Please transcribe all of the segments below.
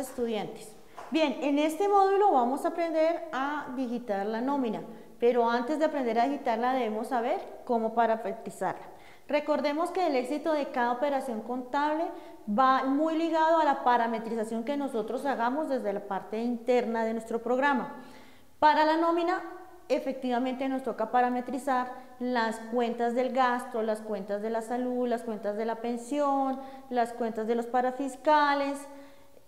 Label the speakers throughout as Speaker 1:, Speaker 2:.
Speaker 1: estudiantes. Bien, en este módulo vamos a aprender a digitar la nómina, pero antes de aprender a digitarla debemos saber cómo parametrizarla. Recordemos que el éxito de cada operación contable va muy ligado a la parametrización que nosotros hagamos desde la parte interna de nuestro programa. Para la nómina efectivamente nos toca parametrizar las cuentas del gasto, las cuentas de la salud, las cuentas de la pensión, las cuentas de los parafiscales,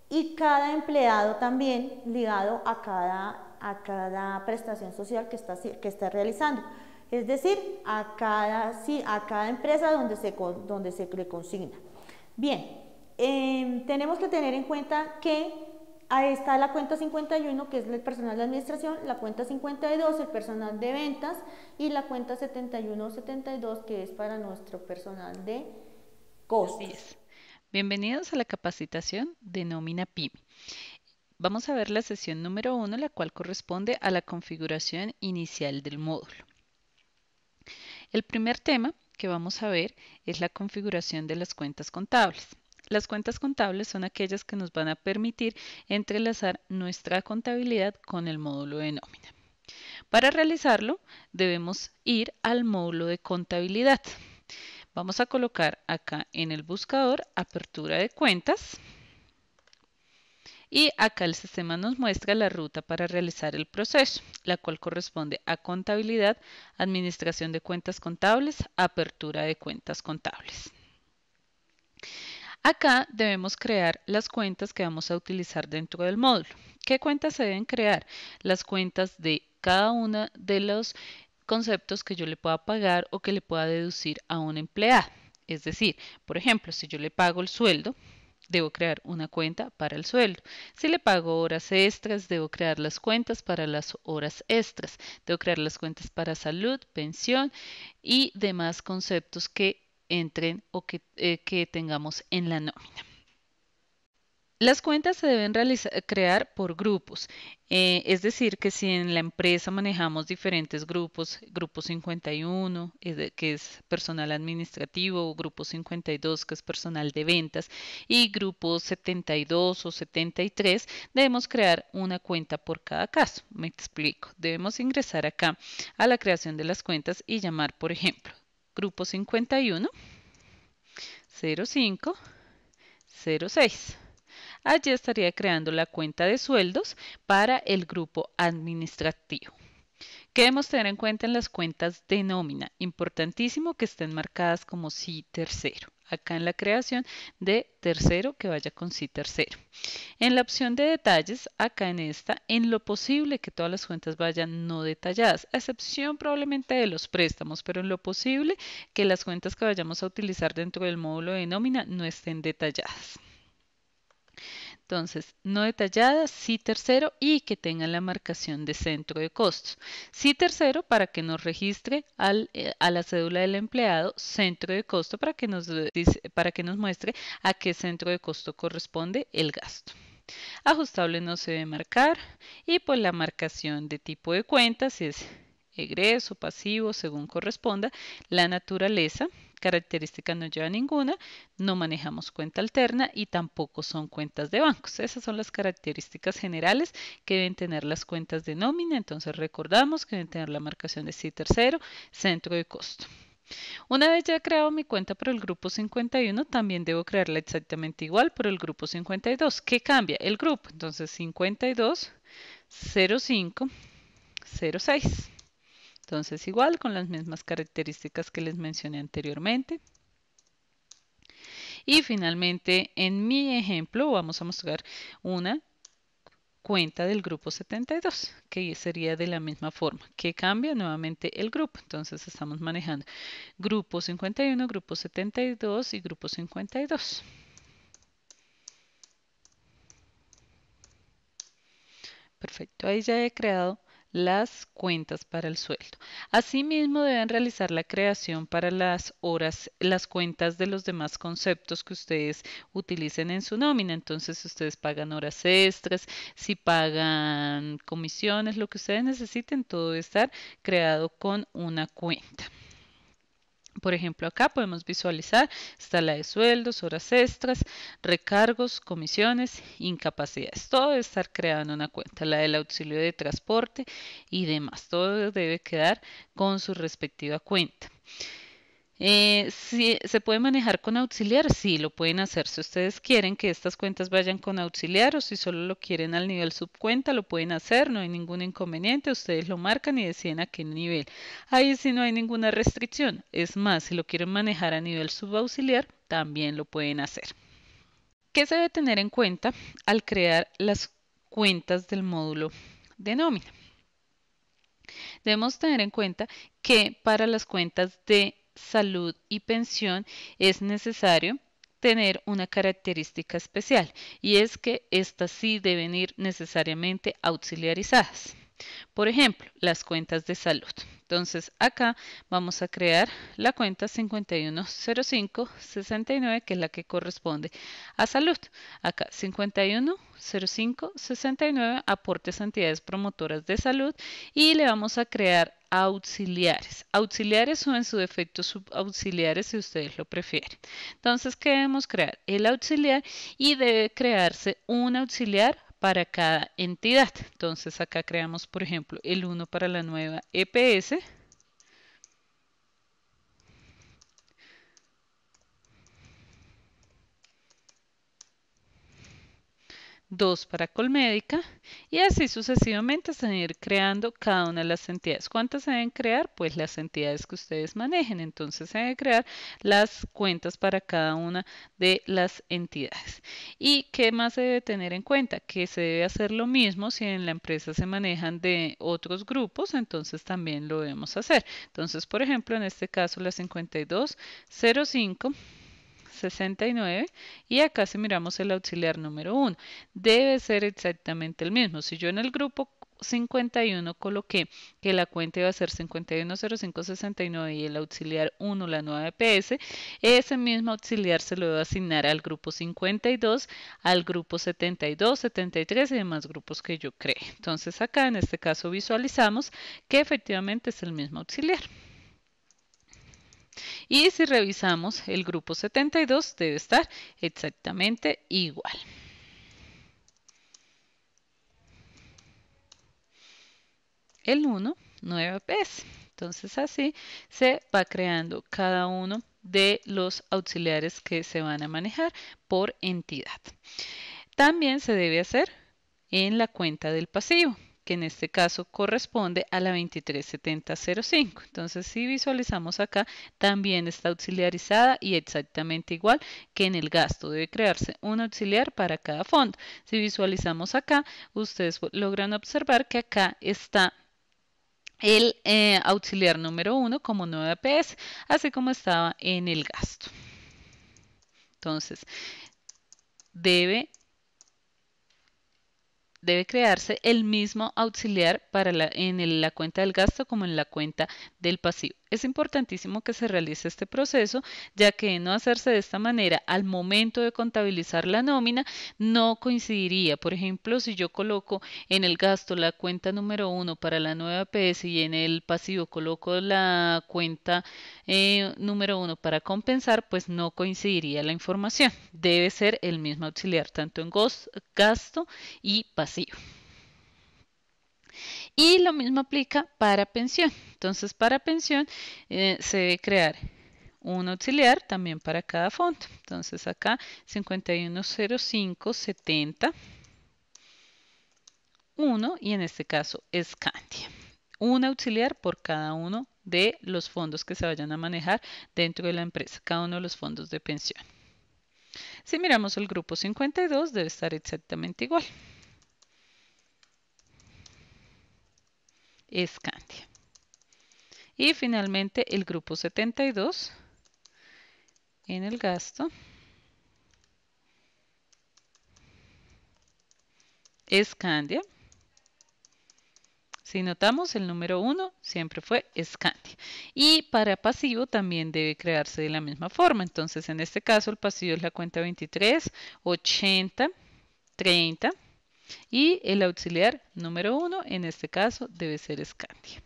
Speaker 1: y cada empleado también ligado a cada, a cada prestación social que está, que está realizando. Es decir, a cada, sí, a cada empresa donde se, donde se le consigna. Bien, em, tenemos que tener en cuenta que ahí está la cuenta 51, que es el personal de administración, la cuenta 52, el personal de ventas, y la cuenta 71-72, que es para nuestro personal de
Speaker 2: costes. Bienvenidos a la capacitación de nómina PYME. Vamos a ver la sesión número 1, la cual corresponde a la configuración inicial del módulo. El primer tema que vamos a ver es la configuración de las cuentas contables. Las cuentas contables son aquellas que nos van a permitir entrelazar nuestra contabilidad con el módulo de nómina. Para realizarlo debemos ir al módulo de contabilidad. Vamos a colocar acá en el buscador apertura de cuentas. Y acá el sistema nos muestra la ruta para realizar el proceso, la cual corresponde a contabilidad, administración de cuentas contables, apertura de cuentas contables. Acá debemos crear las cuentas que vamos a utilizar dentro del módulo. ¿Qué cuentas se deben crear? Las cuentas de cada una de los conceptos que yo le pueda pagar o que le pueda deducir a un empleado. Es decir, por ejemplo, si yo le pago el sueldo, debo crear una cuenta para el sueldo. Si le pago horas extras, debo crear las cuentas para las horas extras. Debo crear las cuentas para salud, pensión y demás conceptos que entren o que, eh, que tengamos en la nómina. Las cuentas se deben crear por grupos, eh, es decir, que si en la empresa manejamos diferentes grupos, grupo 51, que es personal administrativo, grupo 52, que es personal de ventas, y grupo 72 o 73, debemos crear una cuenta por cada caso. Me explico, debemos ingresar acá a la creación de las cuentas y llamar, por ejemplo, grupo 51, 05, 06. Allí estaría creando la cuenta de sueldos para el grupo administrativo. Queremos tener en cuenta en las cuentas de nómina? Importantísimo que estén marcadas como sí tercero. Acá en la creación de tercero que vaya con sí tercero. En la opción de detalles, acá en esta, en lo posible que todas las cuentas vayan no detalladas, a excepción probablemente de los préstamos, pero en lo posible que las cuentas que vayamos a utilizar dentro del módulo de nómina no estén detalladas. Entonces, no detallada, sí tercero y que tenga la marcación de centro de costos. Sí tercero para que nos registre eh, a la cédula del empleado centro de costo para que, nos, para que nos muestre a qué centro de costo corresponde el gasto. Ajustable no se debe marcar y por pues, la marcación de tipo de cuenta si es egreso, pasivo, según corresponda, la naturaleza, característica no lleva ninguna, no manejamos cuenta alterna y tampoco son cuentas de bancos. Esas son las características generales que deben tener las cuentas de nómina, entonces recordamos que deben tener la marcación de sí tercero, centro de costo. Una vez ya he creado mi cuenta por el grupo 51, también debo crearla exactamente igual por el grupo 52. ¿Qué cambia? El grupo. Entonces 52, 05, 06. Entonces igual con las mismas características que les mencioné anteriormente. Y finalmente en mi ejemplo vamos a mostrar una cuenta del grupo 72, que sería de la misma forma, que cambia nuevamente el grupo. Entonces estamos manejando grupo 51, grupo 72 y grupo 52. Perfecto, ahí ya he creado las cuentas para el sueldo. Asimismo, deben realizar la creación para las horas, las cuentas de los demás conceptos que ustedes utilicen en su nómina. Entonces, si ustedes pagan horas extras, si pagan comisiones, lo que ustedes necesiten, todo debe estar creado con una cuenta. Por ejemplo, acá podemos visualizar, está la de sueldos, horas extras, recargos, comisiones, incapacidades. Todo debe estar creado en una cuenta, la del auxilio de transporte y demás. Todo debe quedar con su respectiva cuenta. Eh, si ¿Se puede manejar con auxiliar? Sí, lo pueden hacer. Si ustedes quieren que estas cuentas vayan con auxiliar o si solo lo quieren al nivel subcuenta, lo pueden hacer, no hay ningún inconveniente. Ustedes lo marcan y deciden a qué nivel. Ahí sí no hay ninguna restricción. Es más, si lo quieren manejar a nivel subauxiliar, también lo pueden hacer. ¿Qué se debe tener en cuenta al crear las cuentas del módulo de nómina? Debemos tener en cuenta que para las cuentas de salud y pensión es necesario tener una característica especial y es que éstas sí deben ir necesariamente auxiliarizadas. Por ejemplo, las cuentas de salud. Entonces acá vamos a crear la cuenta 510569 que es la que corresponde a salud. Acá 510569 aportes a entidades promotoras de salud y le vamos a crear auxiliares. Auxiliares o en su defecto auxiliares, si ustedes lo prefieren. Entonces, ¿qué debemos crear? El auxiliar y debe crearse un auxiliar para cada entidad. Entonces acá creamos, por ejemplo, el 1 para la nueva EPS dos para Colmédica y así sucesivamente se van a ir creando cada una de las entidades. ¿Cuántas se deben crear? Pues las entidades que ustedes manejen. Entonces se deben crear las cuentas para cada una de las entidades. ¿Y qué más se debe tener en cuenta? Que se debe hacer lo mismo si en la empresa se manejan de otros grupos, entonces también lo debemos hacer. Entonces, por ejemplo, en este caso la 5205 69 y acá si miramos el auxiliar número 1 debe ser exactamente el mismo. Si yo en el grupo 51 coloqué que la cuenta iba a ser 510569 y el auxiliar 1 la nueva EPS, ese mismo auxiliar se lo va a asignar al grupo 52, al grupo 72, 73 y demás grupos que yo cree. Entonces acá en este caso visualizamos que efectivamente es el mismo auxiliar. Y si revisamos, el grupo 72 debe estar exactamente igual. El 1, 9 veces. Entonces así se va creando cada uno de los auxiliares que se van a manejar por entidad. También se debe hacer en la cuenta del pasivo que en este caso corresponde a la 237005. Entonces, si visualizamos acá, también está auxiliarizada y exactamente igual que en el gasto. Debe crearse un auxiliar para cada fondo. Si visualizamos acá, ustedes logran observar que acá está el eh, auxiliar número 1 como 9 APS, así como estaba en el gasto. Entonces, debe debe crearse el mismo auxiliar para la, en la cuenta del gasto como en la cuenta del pasivo. Es importantísimo que se realice este proceso, ya que no hacerse de esta manera al momento de contabilizar la nómina, no coincidiría. Por ejemplo, si yo coloco en el gasto la cuenta número 1 para la nueva PS y en el pasivo coloco la cuenta eh, número 1 para compensar, pues no coincidiría la información. Debe ser el mismo auxiliar, tanto en gasto y pasivo. Y lo mismo aplica para pensión. Entonces, para pensión eh, se debe crear un auxiliar también para cada fondo. Entonces, acá 510570 1 y en este caso escandia. Un auxiliar por cada uno de los fondos que se vayan a manejar dentro de la empresa, cada uno de los fondos de pensión. Si miramos el grupo 52, debe estar exactamente igual. Escandia. Y finalmente el grupo 72 en el gasto escandia, Si notamos, el número 1 siempre fue escandia. Y para pasivo también debe crearse de la misma forma. Entonces, en este caso, el pasivo es la cuenta 23, 80, 30, y el auxiliar número uno, en este caso, debe ser Scandia.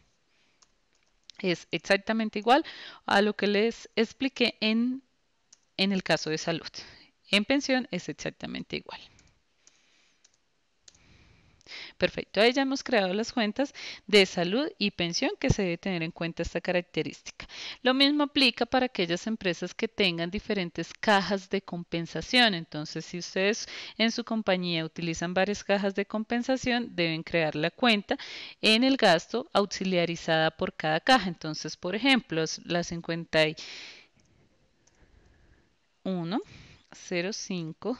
Speaker 2: Es exactamente igual a lo que les expliqué en, en el caso de salud. En pensión es exactamente igual. Perfecto, ahí ya hemos creado las cuentas de salud y pensión que se debe tener en cuenta esta característica. Lo mismo aplica para aquellas empresas que tengan diferentes cajas de compensación. Entonces, si ustedes en su compañía utilizan varias cajas de compensación, deben crear la cuenta en el gasto auxiliarizada por cada caja. Entonces, por ejemplo, la 51 05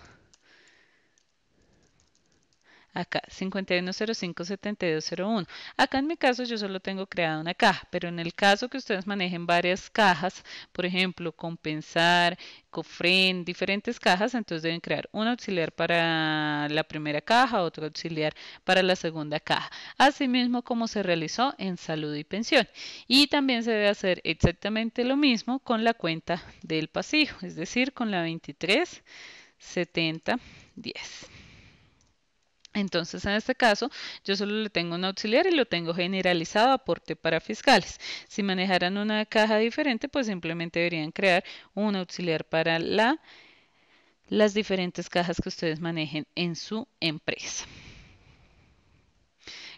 Speaker 2: acá 5105 Acá en mi caso yo solo tengo creada una caja, pero en el caso que ustedes manejen varias cajas, por ejemplo, compensar, cofren, diferentes cajas, entonces deben crear un auxiliar para la primera caja, otro auxiliar para la segunda caja. Asimismo como se realizó en salud y pensión. Y también se debe hacer exactamente lo mismo con la cuenta del pasivo, es decir, con la 237010. Entonces, en este caso, yo solo le tengo un auxiliar y lo tengo generalizado aporte para fiscales. Si manejaran una caja diferente, pues simplemente deberían crear un auxiliar para la, las diferentes cajas que ustedes manejen en su empresa.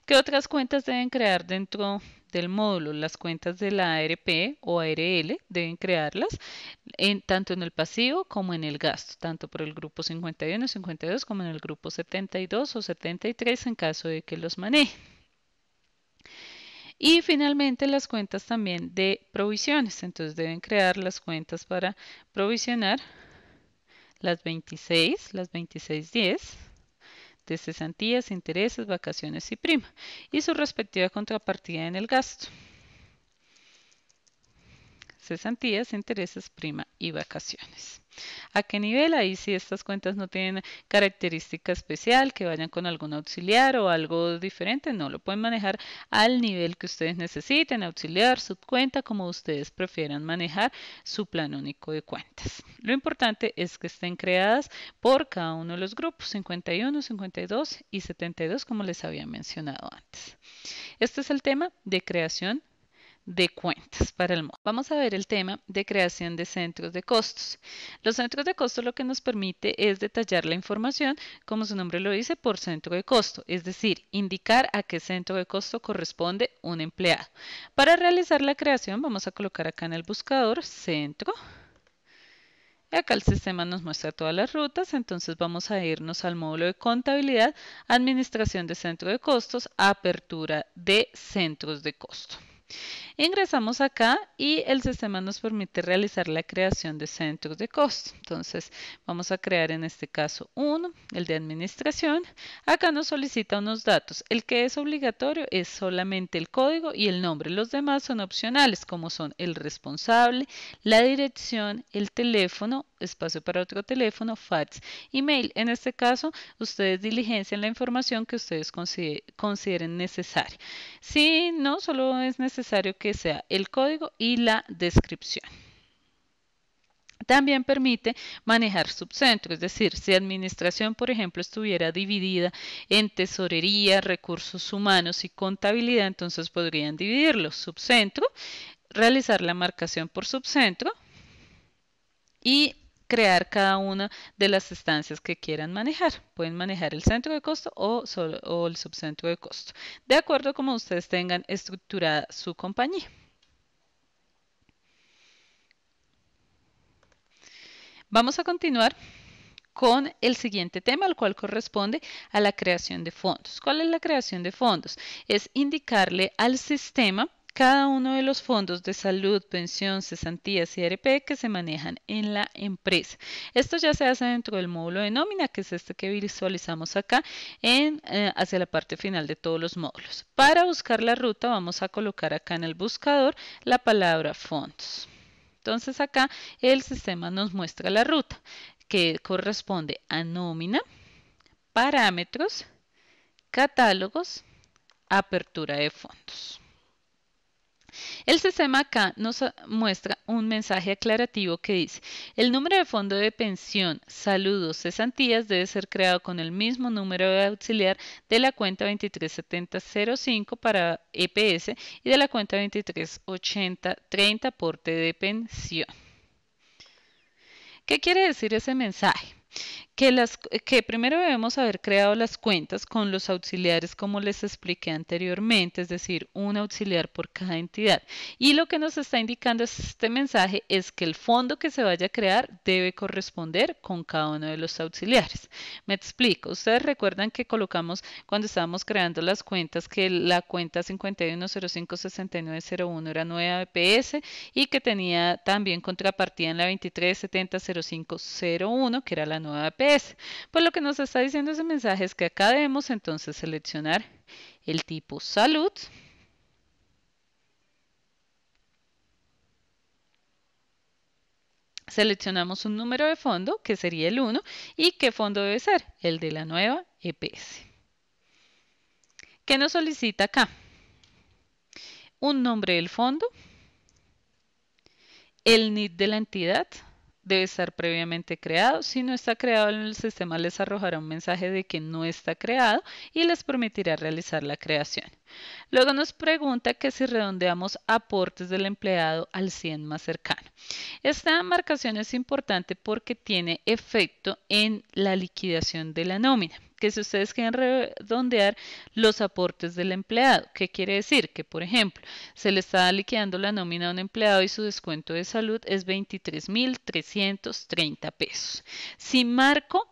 Speaker 2: ¿Qué otras cuentas deben crear dentro del módulo, las cuentas de la ARP o ARL deben crearlas en, tanto en el pasivo como en el gasto, tanto por el grupo 51 52 como en el grupo 72 o 73 en caso de que los maneje. Y finalmente las cuentas también de provisiones, entonces deben crear las cuentas para provisionar las 26, las 2610 de cesantías, intereses, vacaciones y prima, y su respectiva contrapartida en el gasto cesantías, intereses, prima y vacaciones. ¿A qué nivel? Ahí si estas cuentas no tienen característica especial, que vayan con algún auxiliar o algo diferente, no, lo pueden manejar al nivel que ustedes necesiten, auxiliar, subcuenta, como ustedes prefieran manejar su plan único de cuentas. Lo importante es que estén creadas por cada uno de los grupos, 51, 52 y 72, como les había mencionado antes. Este es el tema de creación de cuentas para el módulo. Vamos a ver el tema de creación de centros de costos. Los centros de costos lo que nos permite es detallar la información, como su nombre lo dice, por centro de costo, es decir, indicar a qué centro de costo corresponde un empleado. Para realizar la creación vamos a colocar acá en el buscador centro. Acá el sistema nos muestra todas las rutas, entonces vamos a irnos al módulo de contabilidad, administración de centro de costos, apertura de centros de costo. Ingresamos acá y el sistema nos permite realizar la creación de centros de costos Entonces vamos a crear en este caso uno, el de administración. Acá nos solicita unos datos. El que es obligatorio es solamente el código y el nombre. Los demás son opcionales como son el responsable, la dirección, el teléfono, espacio para otro teléfono, fax, email. En este caso, ustedes diligencian la información que ustedes consideren necesaria. Si no, solo es necesario que que sea el código y la descripción. También permite manejar subcentros, es decir, si administración, por ejemplo, estuviera dividida en tesorería, recursos humanos y contabilidad, entonces podrían dividirlo subcentro, realizar la marcación por subcentro y crear cada una de las estancias que quieran manejar. Pueden manejar el centro de costo o, el subcentro de costo, de acuerdo a cómo ustedes tengan estructurada su compañía. Vamos a continuar con el siguiente tema, al cual corresponde a la creación de fondos. ¿Cuál es la creación de fondos? Es indicarle al sistema cada uno de los fondos de salud, pensión, cesantías y RP que se manejan en la empresa. Esto ya se hace dentro del módulo de nómina, que es este que visualizamos acá eh, hacia la parte final de todos los módulos. Para buscar la ruta vamos a colocar acá en el buscador la palabra fondos. Entonces acá el sistema nos muestra la ruta que corresponde a nómina, parámetros, catálogos, apertura de fondos. El este sistema acá nos muestra un mensaje aclarativo que dice, el número de fondo de pensión, saludos, cesantías debe ser creado con el mismo número de auxiliar de la cuenta 237005 para EPS y de la cuenta 238030 aporte de pensión. ¿Qué quiere decir ese mensaje? que, las, que primero debemos haber creado las cuentas con los auxiliares como les expliqué anteriormente, es decir, un auxiliar por cada entidad. Y lo que nos está indicando este mensaje es que el fondo que se vaya a crear debe corresponder con cada uno de los auxiliares. Me explico, ustedes recuerdan que colocamos cuando estábamos creando las cuentas que la cuenta 51056901 era nueva EPS y que tenía también contrapartida en la 23700501 que era la nueva EPS pues lo que nos está diciendo ese mensaje es que acá debemos entonces seleccionar el tipo salud. Seleccionamos un número de fondo, que sería el 1, y qué fondo debe ser, el de la nueva EPS. ¿Qué nos solicita acá? Un nombre del fondo, el NID de la entidad, debe estar previamente creado. Si no está creado, el sistema les arrojará un mensaje de que no está creado y les permitirá realizar la creación. Luego nos pregunta que si redondeamos aportes del empleado al 100 más cercano. Esta marcación es importante porque tiene efecto en la liquidación de la nómina que si ustedes quieren redondear los aportes del empleado. ¿Qué quiere decir? Que, por ejemplo, se le está liquidando la nómina a un empleado y su descuento de salud es 23.330 pesos. Si marco,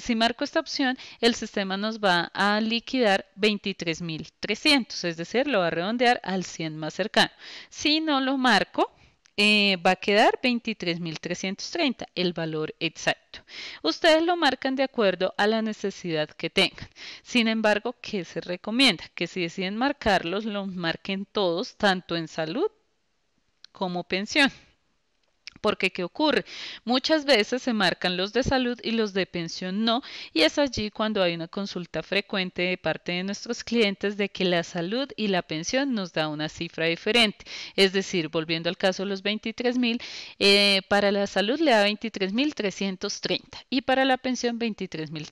Speaker 2: si marco esta opción, el sistema nos va a liquidar 23.300, es decir, lo va a redondear al 100 más cercano. Si no lo marco, eh, va a quedar 23.330, el valor exacto. Ustedes lo marcan de acuerdo a la necesidad que tengan. Sin embargo, ¿qué se recomienda? Que si deciden marcarlos, los marquen todos, tanto en salud como pensión. Porque, ¿qué ocurre? Muchas veces se marcan los de salud y los de pensión no, y es allí cuando hay una consulta frecuente de parte de nuestros clientes de que la salud y la pensión nos da una cifra diferente. Es decir, volviendo al caso de los 23 mil, eh, para la salud le da 23 mil 330 y para la pensión 23.300. mil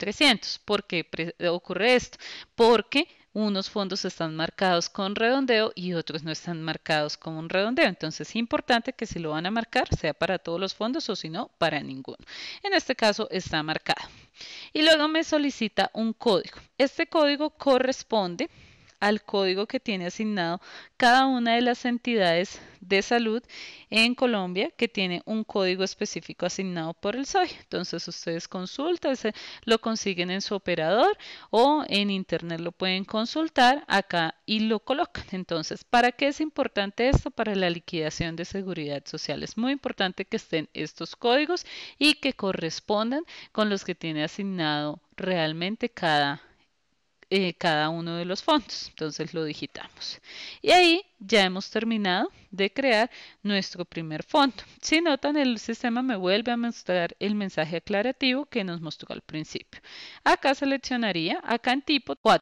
Speaker 2: ¿Por qué ocurre esto? Porque unos fondos están marcados con redondeo y otros no están marcados con un redondeo. Entonces es importante que si lo van a marcar sea para todos los fondos o si no, para ninguno. En este caso está marcado. Y luego me solicita un código. Este código corresponde al código que tiene asignado cada una de las entidades de salud en Colombia que tiene un código específico asignado por el SOI. Entonces ustedes consultan, lo consiguen en su operador o en internet lo pueden consultar acá y lo colocan. Entonces, ¿para qué es importante esto? Para la liquidación de seguridad social. Es muy importante que estén estos códigos y que correspondan con los que tiene asignado realmente cada eh, cada uno de los fondos. Entonces lo digitamos. Y ahí ya hemos terminado de crear nuestro primer fondo. Si notan, el sistema me vuelve a mostrar el mensaje aclarativo que nos mostró al principio. Acá seleccionaría, acá en tipo 4.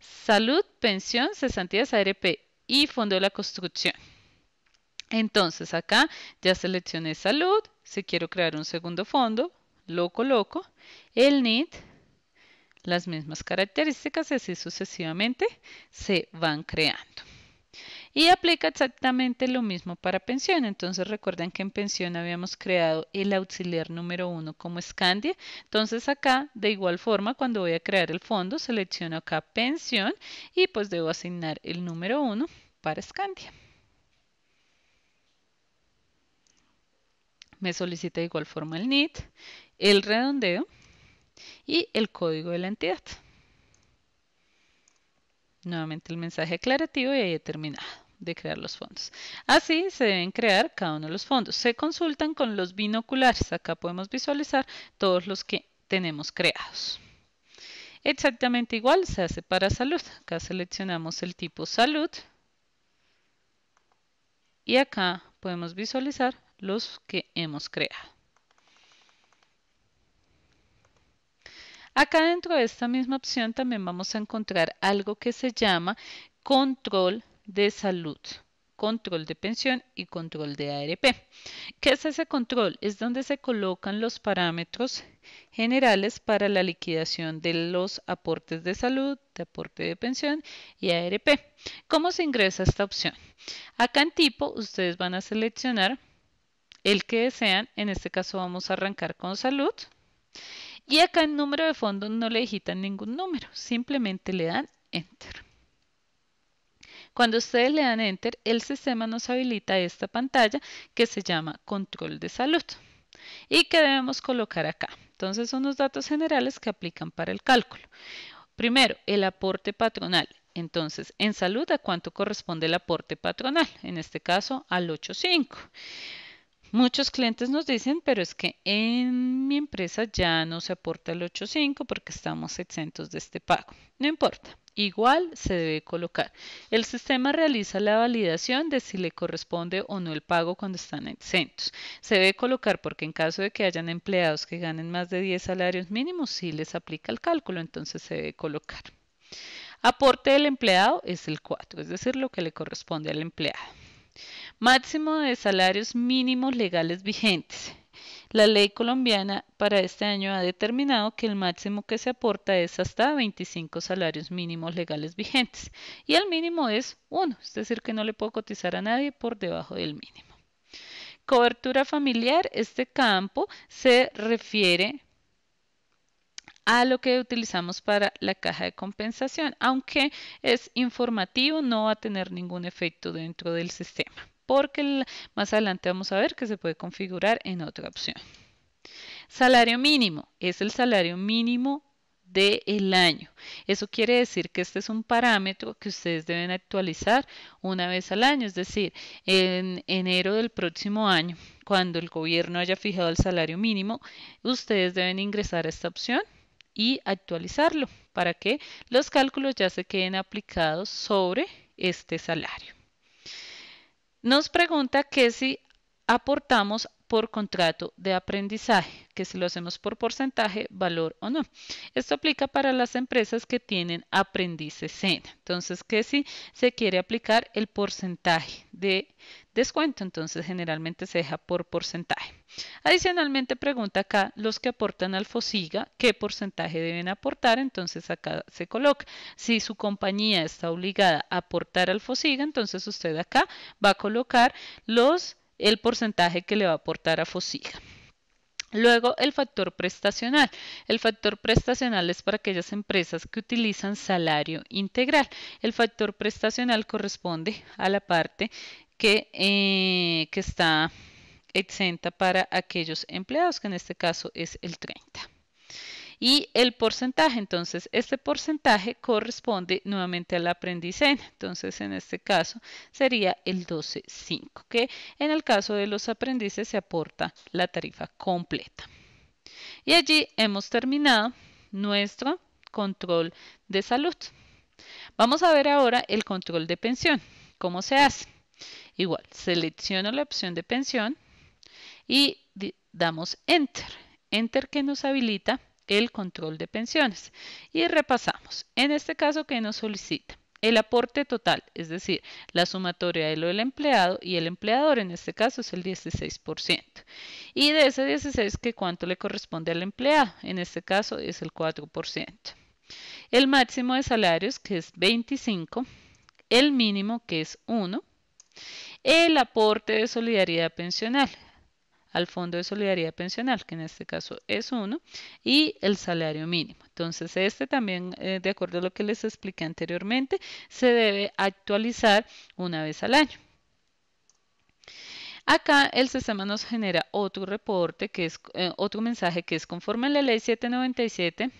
Speaker 2: Salud, pensión, cesantías ARP y fondo de la construcción. Entonces acá ya seleccioné salud, si quiero crear un segundo fondo, lo coloco, el NIT, las mismas características y así sucesivamente se van creando. Y aplica exactamente lo mismo para pensión. Entonces recuerden que en pensión habíamos creado el auxiliar número 1 como Scandia. Entonces acá de igual forma cuando voy a crear el fondo selecciono acá pensión y pues debo asignar el número 1 para Scandia. Me solicita de igual forma el NIT, el redondeo y el código de la entidad. Nuevamente el mensaje aclarativo y ahí he terminado de crear los fondos. Así se deben crear cada uno de los fondos. Se consultan con los binoculares. Acá podemos visualizar todos los que tenemos creados. Exactamente igual se hace para salud. Acá seleccionamos el tipo salud. Y acá podemos visualizar los que hemos creado. Acá dentro de esta misma opción también vamos a encontrar algo que se llama control de salud control de pensión y control de ARP. ¿Qué es ese control? Es donde se colocan los parámetros generales para la liquidación de los aportes de salud, de aporte de pensión y ARP. ¿Cómo se ingresa esta opción? Acá en tipo ustedes van a seleccionar el que desean, en este caso vamos a arrancar con salud y acá en número de fondo no le digitan ningún número, simplemente le dan Enter. Cuando ustedes le dan Enter, el sistema nos habilita esta pantalla que se llama Control de Salud y que debemos colocar acá. Entonces son los datos generales que aplican para el cálculo. Primero, el aporte patronal. Entonces, en salud, ¿a cuánto corresponde el aporte patronal? En este caso, al 8.5. Muchos clientes nos dicen, pero es que en mi empresa ya no se aporta el 8.5 porque estamos exentos de este pago. No importa, igual se debe colocar. El sistema realiza la validación de si le corresponde o no el pago cuando están exentos. Se debe colocar porque en caso de que hayan empleados que ganen más de 10 salarios mínimos, sí les aplica el cálculo, entonces se debe colocar. Aporte del empleado es el 4, es decir, lo que le corresponde al empleado. Máximo de salarios mínimos legales vigentes. La ley colombiana para este año ha determinado que el máximo que se aporta es hasta 25 salarios mínimos legales vigentes y el mínimo es 1, es decir, que no le puedo cotizar a nadie por debajo del mínimo. Cobertura familiar, este campo se refiere a lo que utilizamos para la caja de compensación, aunque es informativo, no va a tener ningún efecto dentro del sistema porque más adelante vamos a ver que se puede configurar en otra opción. Salario mínimo es el salario mínimo del año. Eso quiere decir que este es un parámetro que ustedes deben actualizar una vez al año, es decir, en enero del próximo año, cuando el gobierno haya fijado el salario mínimo, ustedes deben ingresar a esta opción y actualizarlo para que los cálculos ya se queden aplicados sobre este salario. Nos pregunta que si aportamos por contrato de aprendizaje, que si lo hacemos por porcentaje, valor o no. Esto aplica para las empresas que tienen aprendices en. Entonces, que si se quiere aplicar el porcentaje de descuento, entonces generalmente se deja por porcentaje. Adicionalmente pregunta acá los que aportan al FOSIGA qué porcentaje deben aportar, entonces acá se coloca. Si su compañía está obligada a aportar al FOSIGA, entonces usted acá va a colocar los, el porcentaje que le va a aportar a FOSIGA. Luego el factor prestacional. El factor prestacional es para aquellas empresas que utilizan salario integral. El factor prestacional corresponde a la parte eh, que, está exenta para aquellos empleados, que en este caso es el 30. Y el porcentaje, entonces este porcentaje corresponde nuevamente al aprendizena. Entonces en este caso sería el 12.5, que en el caso de los aprendices se aporta la tarifa completa. Y allí hemos terminado nuestro control de salud. Vamos a ver ahora el control de pensión. ¿Cómo se hace? Igual, selecciono la opción de pensión y damos Enter. Enter que nos habilita el control de pensiones. Y repasamos. En este caso, que nos solicita? El aporte total, es decir, la sumatoria de lo del empleado y el empleador, en este caso es el 16%. Y de ese 16, ¿qué cuánto le corresponde al empleado? En este caso es el 4%. El máximo de salarios, que es 25, el mínimo, que es 1, el aporte de solidaridad pensional al fondo de solidaridad pensional, que en este caso es uno, y el salario mínimo. Entonces, este también, eh, de acuerdo a lo que les expliqué anteriormente, se debe actualizar una vez al año. Acá el sistema nos genera otro reporte, que es eh, otro mensaje que es conforme a la ley 797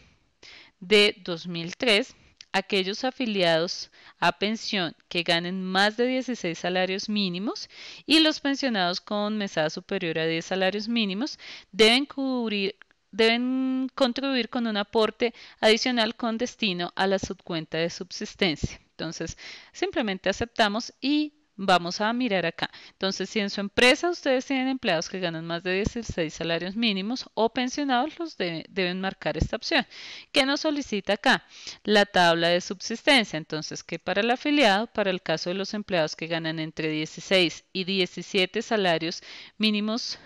Speaker 2: de 2003 aquellos afiliados a pensión que ganen más de 16 salarios mínimos y los pensionados con mesada superior a 10 salarios mínimos deben cubrir deben contribuir con un aporte adicional con destino a la subcuenta de subsistencia. Entonces, simplemente aceptamos y Vamos a mirar acá. Entonces, si en su empresa ustedes tienen empleados que ganan más de 16 salarios mínimos o pensionados, los deben marcar esta opción. ¿Qué nos solicita acá? La tabla de subsistencia. Entonces, que para el afiliado, para el caso de los empleados que ganan entre 16 y 17 salarios mínimos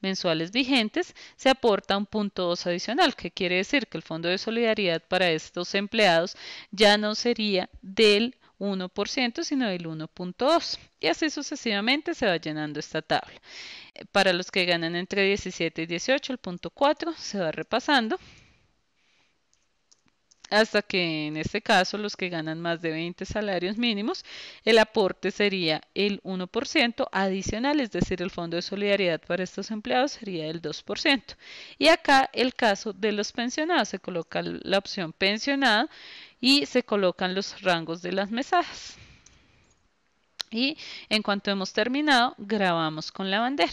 Speaker 2: mensuales vigentes, se aporta un punto 2 adicional, que quiere decir que el Fondo de Solidaridad para estos empleados ya no sería del 1%, sino el 1.2%. Y así sucesivamente se va llenando esta tabla. Eh, para los que ganan entre 17 y 18, el punto 4 se va repasando hasta que en este caso los que ganan más de 20 salarios mínimos, el aporte sería el 1% adicional, es decir, el Fondo de Solidaridad para estos empleados sería el 2%. Y acá el caso de los pensionados, se coloca la opción pensionado y se colocan los rangos de las mesadas. Y en cuanto hemos terminado, grabamos con la bandera.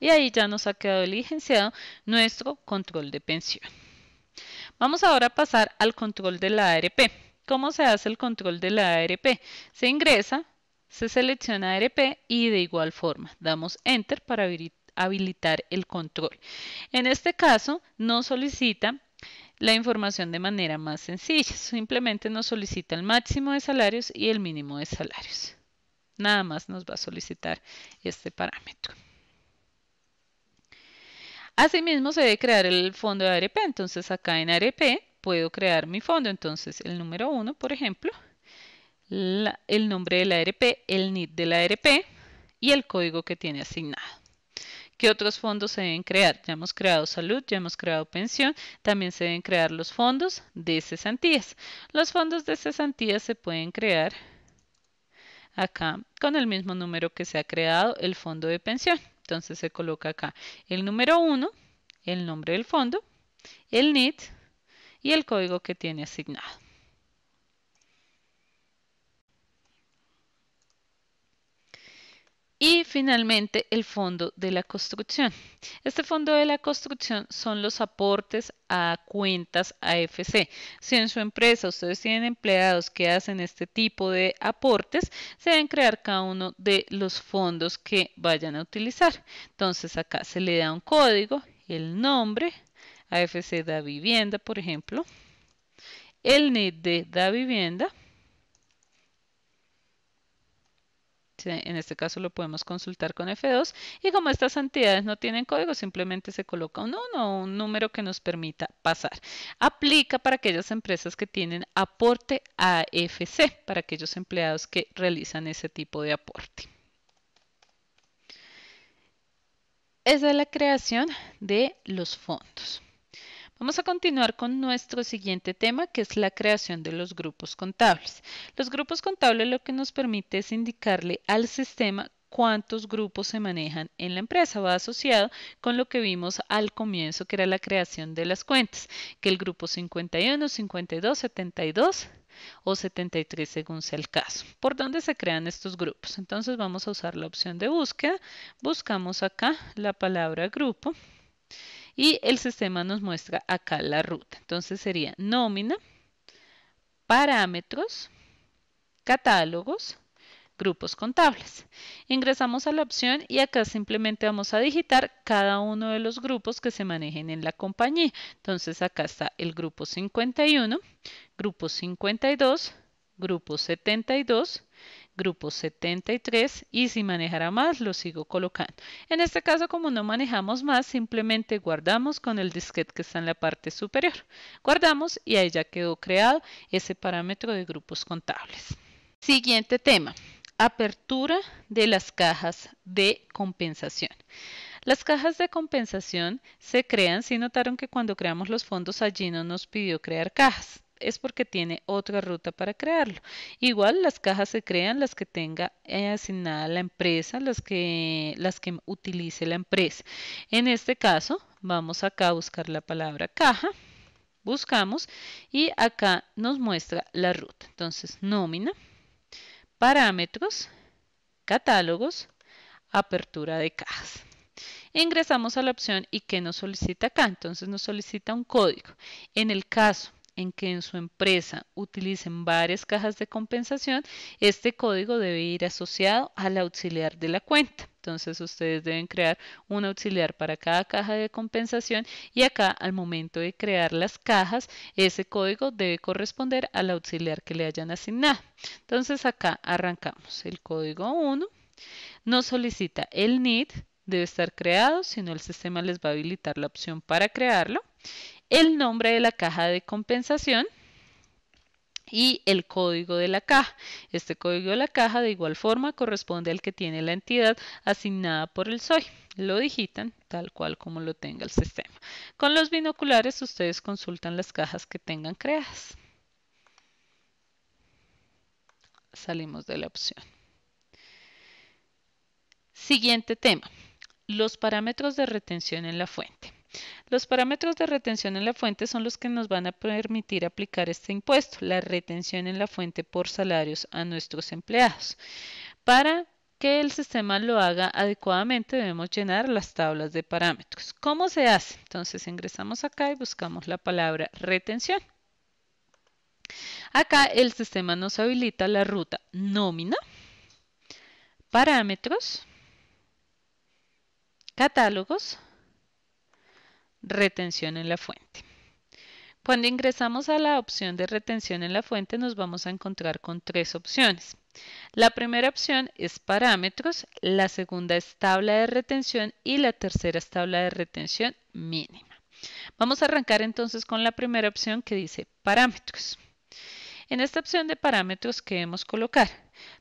Speaker 2: Y ahí ya nos ha quedado diligenciado nuestro control de pensión. Vamos ahora a pasar al control de la ARP. ¿Cómo se hace el control de la ARP? Se ingresa, se selecciona ARP y de igual forma damos Enter para habilitar el control. En este caso no solicita la información de manera más sencilla. Simplemente nos solicita el máximo de salarios y el mínimo de salarios. Nada más nos va a solicitar este parámetro. Asimismo, se debe crear el fondo de ARP. Entonces, acá en ARP puedo crear mi fondo. Entonces, el número 1, por ejemplo, el nombre de la ARP, el nit de la ARP y el código que tiene asignado. ¿Qué otros fondos se deben crear? Ya hemos creado salud, ya hemos creado pensión, también se deben crear los fondos de cesantías. Los fondos de cesantías se pueden crear acá con el mismo número que se ha creado el fondo de pensión. Entonces se coloca acá el número 1, el nombre del fondo, el NIT y el código que tiene asignado. Y finalmente el fondo de la construcción. Este fondo de la construcción son los aportes a cuentas AFC. Si en su empresa ustedes tienen empleados que hacen este tipo de aportes, se deben crear cada uno de los fondos que vayan a utilizar. Entonces acá se le da un código, el nombre, AFC da vivienda, por ejemplo, el NID de da vivienda en este caso lo podemos consultar con F2 y como estas entidades no tienen código, simplemente se coloca un 1 o un número que nos permita pasar. Aplica para aquellas empresas que tienen aporte AFC, para aquellos empleados que realizan ese tipo de aporte. Esa es la creación de los fondos. Vamos a continuar con nuestro siguiente tema, que es la creación de los grupos contables. Los grupos contables lo que nos permite es indicarle al sistema cuántos grupos se manejan en la empresa. Va asociado con lo que vimos al comienzo, que era la creación de las cuentas, que el grupo 51, 52, 72 o 73 según sea el caso. ¿Por dónde se crean estos grupos? Entonces vamos a usar la opción de búsqueda. Buscamos acá la palabra grupo y el sistema nos muestra acá la ruta. Entonces sería nómina, parámetros, catálogos, grupos contables. Ingresamos a la opción y acá simplemente vamos a digitar cada uno de los grupos que se manejen en la compañía. Entonces acá está el grupo 51, grupo 52, grupo 72, grupo 73 y si manejara más lo sigo colocando. En este caso como no manejamos más simplemente guardamos con el disquete que está en la parte superior. Guardamos y ahí ya quedó creado ese parámetro de grupos contables. Siguiente tema, apertura de las cajas de compensación. Las cajas de compensación se crean, si notaron que cuando creamos los fondos allí no nos pidió crear cajas es porque tiene otra ruta para crearlo. Igual las cajas se crean las que tenga eh, asignada la empresa, las que, las que utilice la empresa. En este caso, vamos acá a buscar la palabra caja, buscamos y acá nos muestra la ruta. Entonces, nómina, parámetros, catálogos, apertura de cajas. Ingresamos a la opción y que nos solicita acá. Entonces nos solicita un código. En el caso en que en su empresa utilicen varias cajas de compensación, este código debe ir asociado al auxiliar de la cuenta. Entonces ustedes deben crear un auxiliar para cada caja de compensación y acá al momento de crear las cajas, ese código debe corresponder al auxiliar que le hayan asignado. Entonces acá arrancamos el código 1, no solicita el NID, debe estar creado, sino el sistema les va a habilitar la opción para crearlo el nombre de la caja de compensación y el código de la caja. Este código de la caja de igual forma corresponde al que tiene la entidad asignada por el SOI. Lo digitan tal cual como lo tenga el sistema. Con los binoculares ustedes consultan las cajas que tengan creadas. Salimos de la opción. Siguiente tema, los parámetros de retención en la fuente. Los parámetros de retención en la fuente son los que nos van a permitir aplicar este impuesto, la retención en la fuente por salarios a nuestros empleados. Para que el sistema lo haga adecuadamente debemos llenar las tablas de parámetros. ¿Cómo se hace? Entonces ingresamos acá y buscamos la palabra retención. Acá el sistema nos habilita la ruta nómina, parámetros, catálogos, retención en la fuente. Cuando ingresamos a la opción de retención en la fuente nos vamos a encontrar con tres opciones. La primera opción es parámetros, la segunda es tabla de retención y la tercera es tabla de retención mínima. Vamos a arrancar entonces con la primera opción que dice parámetros. En esta opción de parámetros que debemos colocar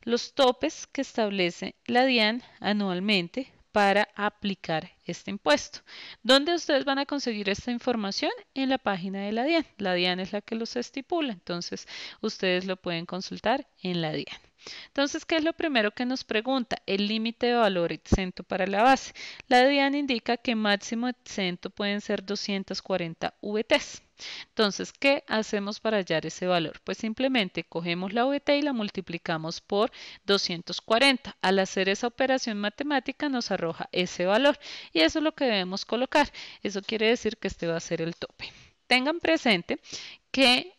Speaker 2: los topes que establece la DIAN anualmente para aplicar este impuesto. ¿Dónde ustedes van a conseguir esta información? En la página de la DIAN. La DIAN es la que los estipula, entonces ustedes lo pueden consultar en la DIAN. Entonces, ¿qué es lo primero que nos pregunta? El límite de valor exento para la base. La DIAN indica que máximo exento pueden ser 240 VTs. Entonces, ¿qué hacemos para hallar ese valor? Pues simplemente cogemos la VT y la multiplicamos por 240. Al hacer esa operación matemática nos arroja ese valor y eso es lo que debemos colocar. Eso quiere decir que este va a ser el tope. Tengan presente que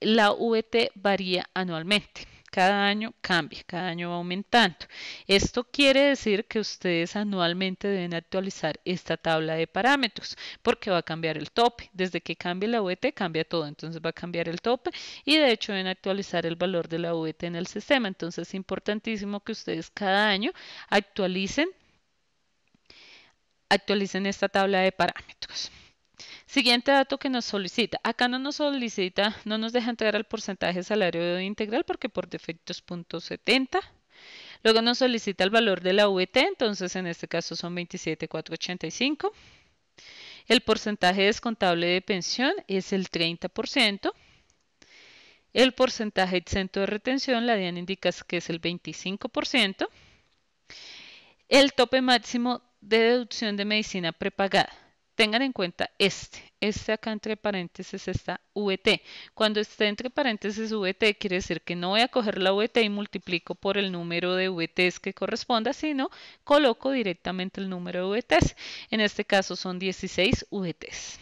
Speaker 2: la VT varía anualmente cada año cambia, cada año va aumentando. Esto quiere decir que ustedes anualmente deben actualizar esta tabla de parámetros porque va a cambiar el tope. Desde que cambie la VT cambia todo, entonces va a cambiar el tope y de hecho deben actualizar el valor de la VT en el sistema. Entonces es importantísimo que ustedes cada año actualicen actualicen esta tabla de parámetros. Siguiente dato que nos solicita. Acá no nos solicita, no nos deja entregar el porcentaje de salario integral porque por defecto es 0.70. Luego nos solicita el valor de la VT, entonces en este caso son 27,485. El porcentaje descontable de pensión es el 30%. El porcentaje exento de retención, la DIAN indica que es el 25%. El tope máximo de deducción de medicina prepagada tengan en cuenta este. Este acá entre paréntesis está VT. Cuando esté entre paréntesis VT quiere decir que no voy a coger la VT y multiplico por el número de VTs que corresponda, sino coloco directamente el número de VTs. En este caso son 16 VTs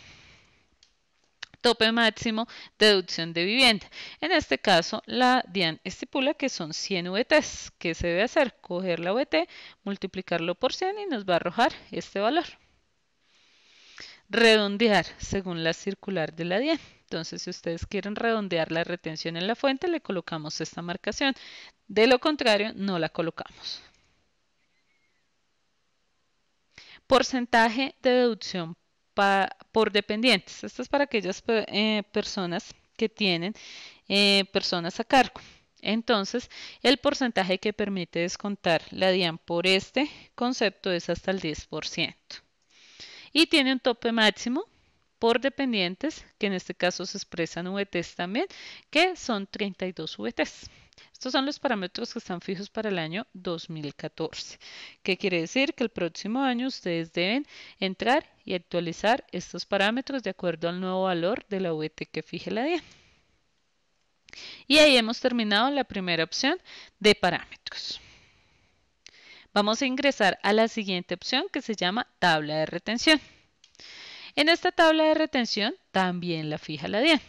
Speaker 2: tope máximo deducción de vivienda. En este caso, la DIAN estipula que son 100 VTs. ¿Qué se debe hacer? Coger la VT, multiplicarlo por 100 y nos va a arrojar este valor redondear según la circular de la DIAN, Entonces, si ustedes quieren redondear la retención en la fuente, le colocamos esta marcación. De lo contrario, no la colocamos. Porcentaje de deducción por dependientes. Esto es para aquellas eh, personas que tienen eh, personas a cargo. Entonces, el porcentaje que permite descontar la DIAN por este concepto es hasta el 10% y tiene un tope máximo por dependientes, que en este caso se expresan VTs también, que son 32 VTs. Estos son los parámetros que están fijos para el año 2014, ¿Qué quiere decir que el próximo año ustedes deben entrar y actualizar estos parámetros de acuerdo al nuevo valor de la VT que fije la DIA. Y ahí hemos terminado la primera opción de parámetros. Vamos a ingresar a la siguiente opción que se llama tabla de retención. En esta tabla de retención también la fija la DIAN.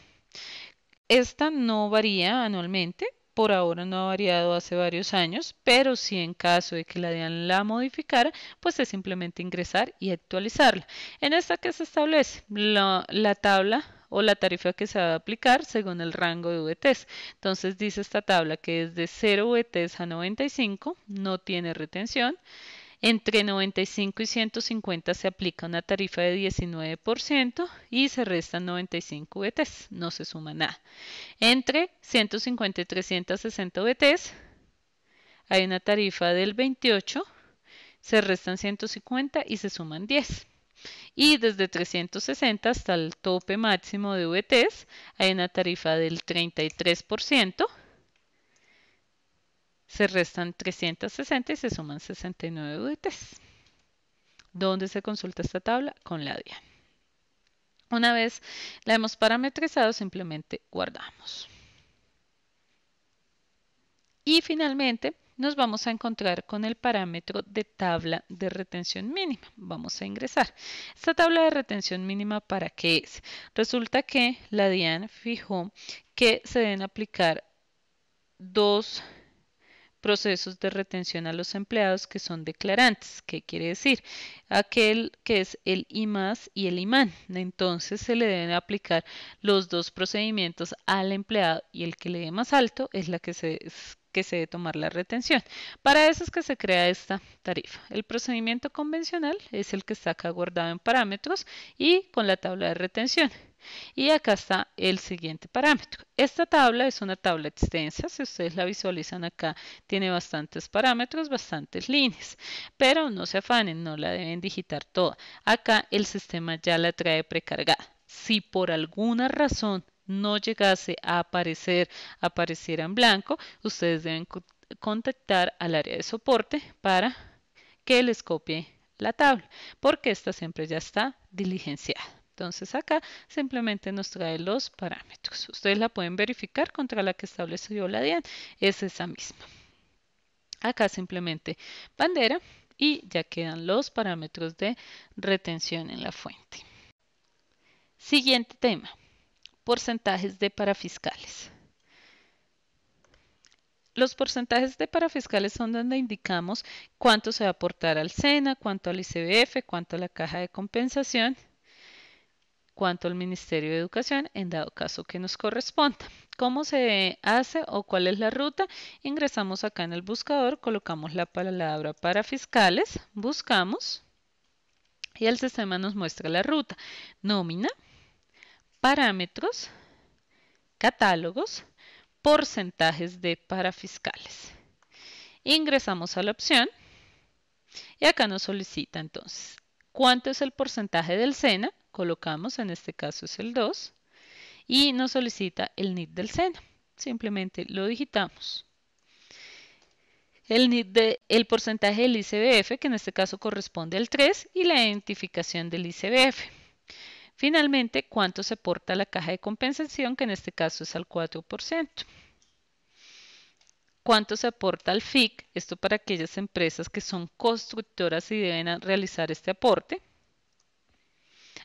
Speaker 2: Esta no varía anualmente, por ahora no ha variado hace varios años, pero si en caso de que la DIAN la modificara, pues es simplemente ingresar y actualizarla. En esta que se establece la, la tabla o la tarifa que se va a aplicar según el rango de VTs. Entonces dice esta tabla que es de 0 VTs a 95, no tiene retención. Entre 95 y 150 se aplica una tarifa de 19% y se restan 95 VTs, no se suma nada. Entre 150 y 360 VTs hay una tarifa del 28, se restan 150 y se suman 10. Y desde 360 hasta el tope máximo de VTs hay una tarifa del 33%. Se restan 360 y se suman 69 VTs. ¿Dónde se consulta esta tabla? Con la DIA. Una vez la hemos parametrizado, simplemente guardamos. Y finalmente, nos vamos a encontrar con el parámetro de tabla de retención mínima. Vamos a ingresar. Esta tabla de retención mínima, ¿para qué es? Resulta que la DIAN fijó que se deben aplicar dos procesos de retención a los empleados que son declarantes. ¿Qué quiere decir? Aquel que es el más y el IMAN. Entonces se le deben aplicar los dos procedimientos al empleado y el que le dé más alto es la que se que se debe tomar la retención. Para eso es que se crea esta tarifa. El procedimiento convencional es el que está acá guardado en parámetros y con la tabla de retención. Y acá está el siguiente parámetro. Esta tabla es una tabla extensa, si ustedes la visualizan acá, tiene bastantes parámetros, bastantes líneas, pero no se afanen, no la deben digitar toda. Acá el sistema ya la trae precargada. Si por alguna razón no llegase a aparecer, apareciera en blanco, ustedes deben contactar al área de soporte para que les copie la tabla, porque esta siempre ya está diligenciada. Entonces acá simplemente nos trae los parámetros. Ustedes la pueden verificar contra la que estableció la DIAN, es esa misma. Acá simplemente bandera y ya quedan los parámetros de retención en la fuente. Siguiente tema, porcentajes de parafiscales. Los porcentajes de parafiscales son donde indicamos cuánto se va a aportar al SENA, cuánto al ICBF, cuánto a la caja de compensación, cuánto al Ministerio de Educación, en dado caso que nos corresponda. ¿Cómo se hace o cuál es la ruta? Ingresamos acá en el buscador, colocamos la palabra parafiscales, buscamos y el sistema nos muestra la ruta. Nómina, parámetros, catálogos, porcentajes de parafiscales. Ingresamos a la opción y acá nos solicita entonces cuánto es el porcentaje del SENA, colocamos en este caso es el 2, y nos solicita el NIT del SENA. Simplemente lo digitamos. El, NIT de, el porcentaje del ICBF, que en este caso corresponde al 3, y la identificación del ICBF. Finalmente, ¿cuánto se aporta la caja de compensación, que en este caso es al 4%? ¿Cuánto se aporta al FIC? Esto para aquellas empresas que son constructoras y deben realizar este aporte.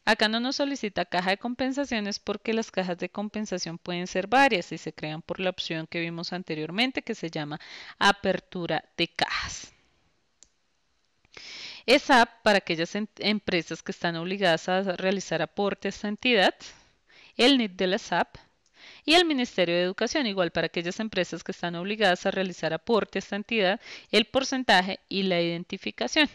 Speaker 2: Acá no nos solicita caja de compensaciones porque las cajas de compensación pueden ser varias y se crean por la opción que vimos anteriormente que se llama apertura de cajas. ESAP, para aquellas empresas que están obligadas a realizar aporte a esta entidad, el NIT de la SAP y el Ministerio de Educación, igual para aquellas empresas que están obligadas a realizar aporte a esta entidad, el porcentaje y la identificación.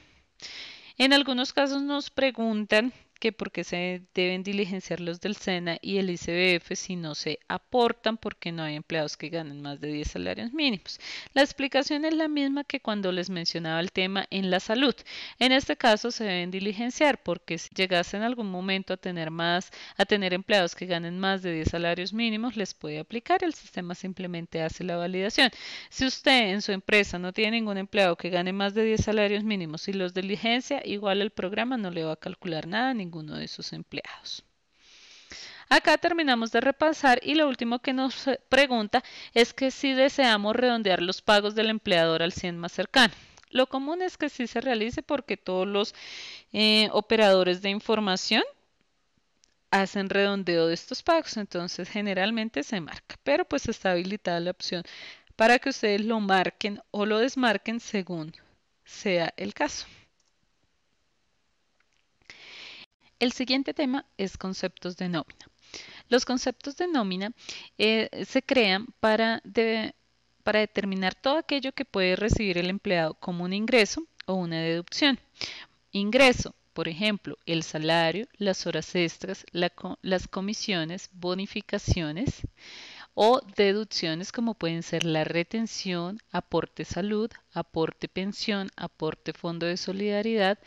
Speaker 2: En algunos casos nos preguntan que por qué se deben diligenciar los del SENA y el ICBF si no se aportan porque no hay empleados que ganen más de 10 salarios mínimos. La explicación es la misma que cuando les mencionaba el tema en la salud. En este caso se deben diligenciar porque si llegase en algún momento a tener más a tener empleados que ganen más de 10 salarios mínimos les puede aplicar, el sistema simplemente hace la validación. Si usted en su empresa no tiene ningún empleado que gane más de 10 salarios mínimos y los diligencia, igual el programa no le va a calcular nada ni ninguno de sus empleados. Acá terminamos de repasar y lo último que nos eh, pregunta es que si deseamos redondear los pagos del empleador al 100 más cercano. Lo común es que sí se realice porque todos los eh, operadores de información hacen redondeo de estos pagos, entonces generalmente se marca, pero pues está habilitada la opción para que ustedes lo marquen o lo desmarquen según sea el caso. El siguiente tema es conceptos de nómina. Los conceptos de nómina eh, se crean para, determinar todo aquello que puede recibir el empleado como un ingreso o una deducción. Ingreso, por ejemplo, el salario, las horas extras, las comisiones, bonificaciones o deducciones como pueden ser la retención, aporte salud, aporte pensión, aporte fondo de solidaridad,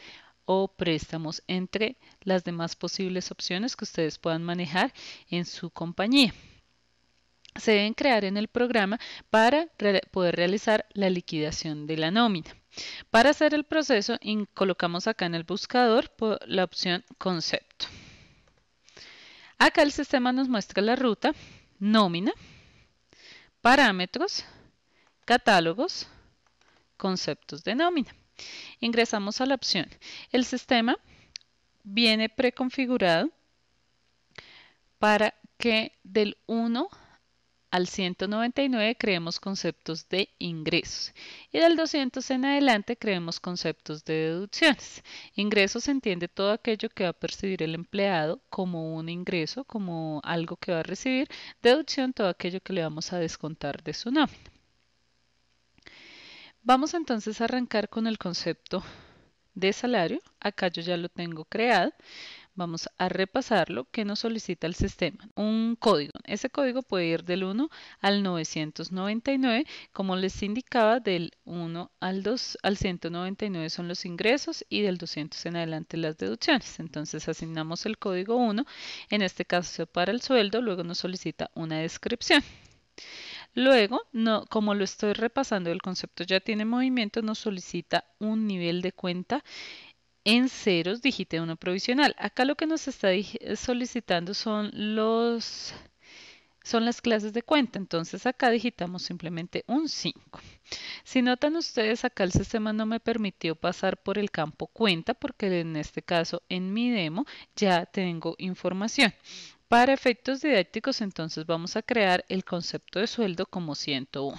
Speaker 2: o préstamos entre las demás posibles opciones que ustedes puedan manejar en su compañía se deben crear en el programa para poder realizar la liquidación de la nómina. Para hacer el proceso, colocamos acá en el buscador la opción concepto. Acá el sistema nos muestra la ruta, nómina, parámetros, catálogos, conceptos de nómina. Ingresamos a la opción. El sistema viene preconfigurado para que del 1 al 199 creemos conceptos de ingresos y del 200 en adelante creemos conceptos de deducciones. Ingresos entiende todo aquello que va a percibir el empleado como un ingreso, como algo que va a recibir. Deducción, todo aquello que le vamos a descontar de su nómina. Vamos entonces a arrancar con el concepto de salario. Acá yo ya lo tengo creado. Vamos a repasarlo que nos solicita el sistema. Un código. Ese código puede ir del 1 al 999. Como les indicaba, del 1 al 2 al 199 son los ingresos y del 200 en adelante las deducciones. Entonces asignamos el código 1, en este caso para el sueldo, luego nos solicita una descripción. Luego, no, como lo estoy repasando, el concepto ya tiene movimiento, nos solicita un nivel de cuenta en ceros, digite uno provisional. Acá lo que nos está eh, solicitando son los son las clases de cuenta, entonces acá digitamos simplemente un 5. Si notan ustedes, acá el sistema no me permitió pasar por el campo cuenta, porque en este caso en mi demo ya tengo información. Para efectos didácticos entonces vamos a crear el concepto de sueldo como 101.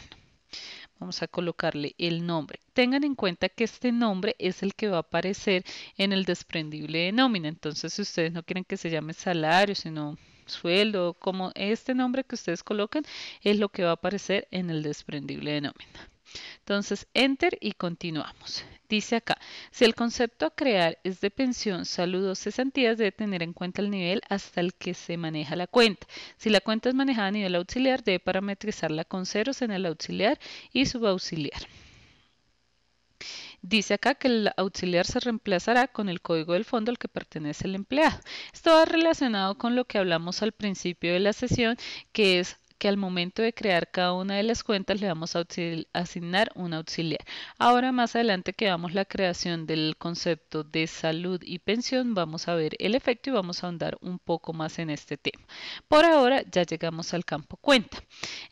Speaker 2: Vamos a colocarle el nombre. Tengan en cuenta que este nombre es el que va a aparecer en el desprendible de nómina. Entonces si ustedes no quieren que se llame salario, sino sueldo, como este nombre que ustedes colocan es lo que va a aparecer en el desprendible de nómina. Entonces, enter y continuamos. Dice acá, si el concepto a crear es de pensión, saludos o cesantías, debe tener en cuenta el nivel hasta el que se maneja la cuenta. Si la cuenta es manejada a nivel auxiliar, debe parametrizarla con ceros en el auxiliar y subauxiliar. Dice acá que el auxiliar se reemplazará con el código del fondo al que pertenece el empleado. Esto va relacionado con lo que hablamos al principio de la sesión, que es que al momento de crear cada una de las cuentas le vamos a asignar un auxiliar. Ahora más adelante que vamos la creación del concepto de salud y pensión, vamos a ver el efecto y vamos a ahondar un poco más en este tema. Por ahora ya llegamos al campo cuenta.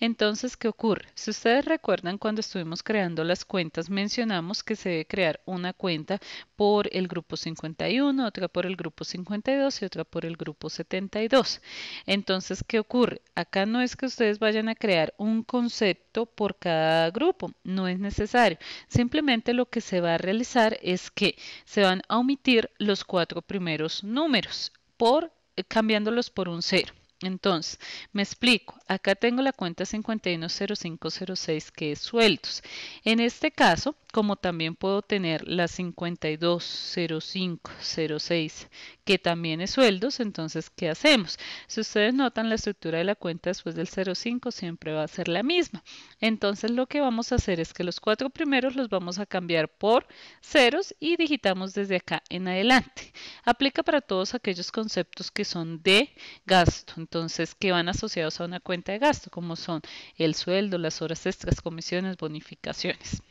Speaker 2: Entonces, ¿qué ocurre? Si ustedes recuerdan cuando estuvimos creando las cuentas, mencionamos que se debe crear una cuenta por el grupo 51, otra por el grupo 52 y otra por el grupo 72. Entonces, ¿qué ocurre? Acá no es que ustedes vayan a crear un concepto por cada grupo, no es necesario. Simplemente lo que se va a realizar es que se van a omitir los cuatro primeros números por eh, cambiándolos por un cero. Entonces, me explico. Acá tengo la cuenta 510506 que es sueltos. En este caso, como también puedo tener la 520506, que también es sueldos, entonces, ¿qué hacemos? Si ustedes notan, la estructura de la cuenta después del 05 siempre va a ser la misma. Entonces, lo que vamos a hacer es que los cuatro primeros los vamos a cambiar por ceros y digitamos desde acá en adelante. Aplica para todos aquellos conceptos que son de gasto, entonces, que van asociados a una cuenta de gasto, como son el sueldo, las horas extras, comisiones, bonificaciones.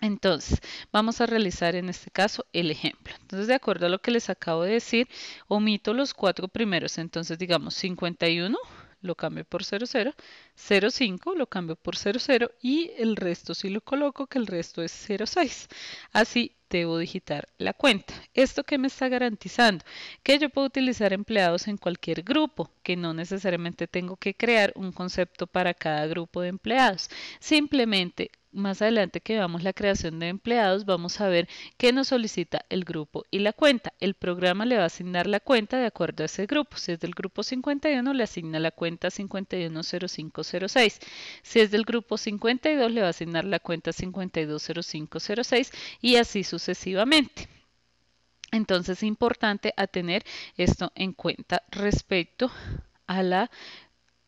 Speaker 2: Entonces, vamos a realizar en este caso el ejemplo. Entonces, de acuerdo a lo que les acabo de decir, omito los cuatro primeros. Entonces, digamos 51 lo cambio por 00, 05 lo cambio por 00 y el resto si lo coloco que el resto es 06. Así debo digitar la cuenta. ¿Esto qué me está garantizando? Que yo puedo utilizar empleados en cualquier grupo, que no necesariamente tengo que crear un concepto para cada grupo de empleados. Simplemente más adelante que veamos la creación de empleados, vamos a ver qué nos solicita el grupo y la cuenta. El programa le va a asignar la cuenta de acuerdo a ese grupo. Si es del grupo 51, le asigna la cuenta 510506. Si es del grupo 52, le va a asignar la cuenta 520506 y así sucesivamente. Entonces es importante tener esto en cuenta respecto a la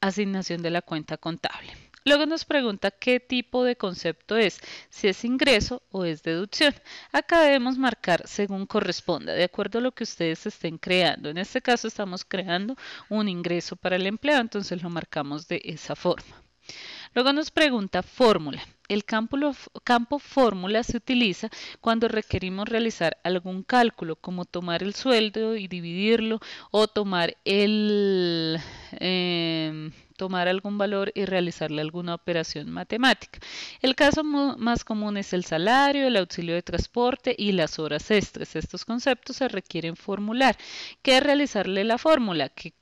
Speaker 2: asignación de la cuenta contable. Luego nos pregunta qué tipo de concepto es, si es ingreso o es deducción. Acá debemos marcar según corresponda, de acuerdo a lo que ustedes estén creando. En este caso estamos creando un ingreso para el empleado, entonces lo marcamos de esa forma. Luego nos pregunta fórmula. El campo, fórmula se utiliza cuando requerimos realizar algún cálculo, como tomar el sueldo y dividirlo, o tomar em, algún valor y realizarle alguna operación matemática. El caso más común es el salario, el auxilio de transporte y las horas extras. Estos conceptos se requieren formular. ¿Qué es realizarle la fórmula? Que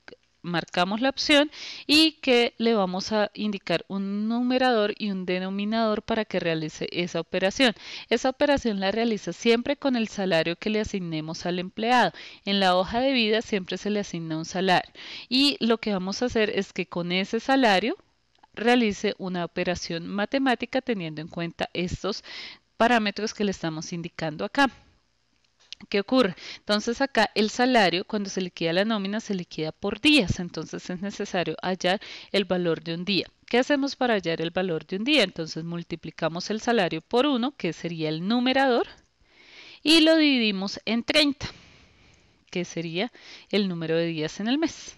Speaker 2: marcamos la opción y que le vamos a indicar un numerador y un denominador para que realice esa operación. Esa operación la realiza siempre con el salario que le asignemos al empleado. En la hoja de vida siempre se le asigna un salario y lo que vamos a hacer es que con ese salario realice una operación matemática teniendo en cuenta estos parámetros que le estamos indicando acá. ¿Qué ocurre? Entonces acá el salario, cuando se liquida la nómina, se liquida por días, entonces es necesario hallar el valor de un día. ¿Qué hacemos para hallar el valor de un día? Entonces multiplicamos el salario por 1, que sería el numerador, y lo dividimos en 30, que sería el número de días en el mes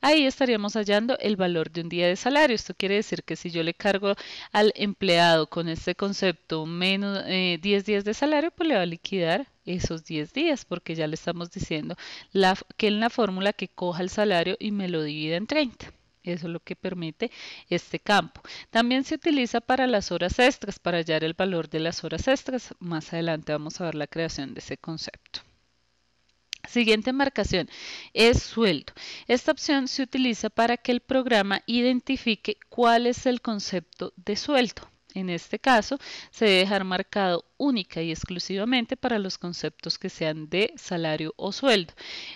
Speaker 2: ahí estaríamos hallando el valor de un día de salario. Esto quiere decir que si yo le cargo al empleado con este concepto menos 10 eh, días de salario, pues le va a liquidar esos 10 días, porque ya le estamos diciendo la, que en la fórmula que coja el salario y me lo divida en 30. Eso es lo que permite este campo. También se utiliza para las horas extras, para hallar el valor de las horas extras. Más adelante vamos a ver la creación de ese concepto. Siguiente marcación es sueldo. Esta opción se utiliza para que el programa identifique cuál es el concepto de sueldo. En este caso, se debe dejar marcado única y exclusivamente para los conceptos que sean de salario o sueldo.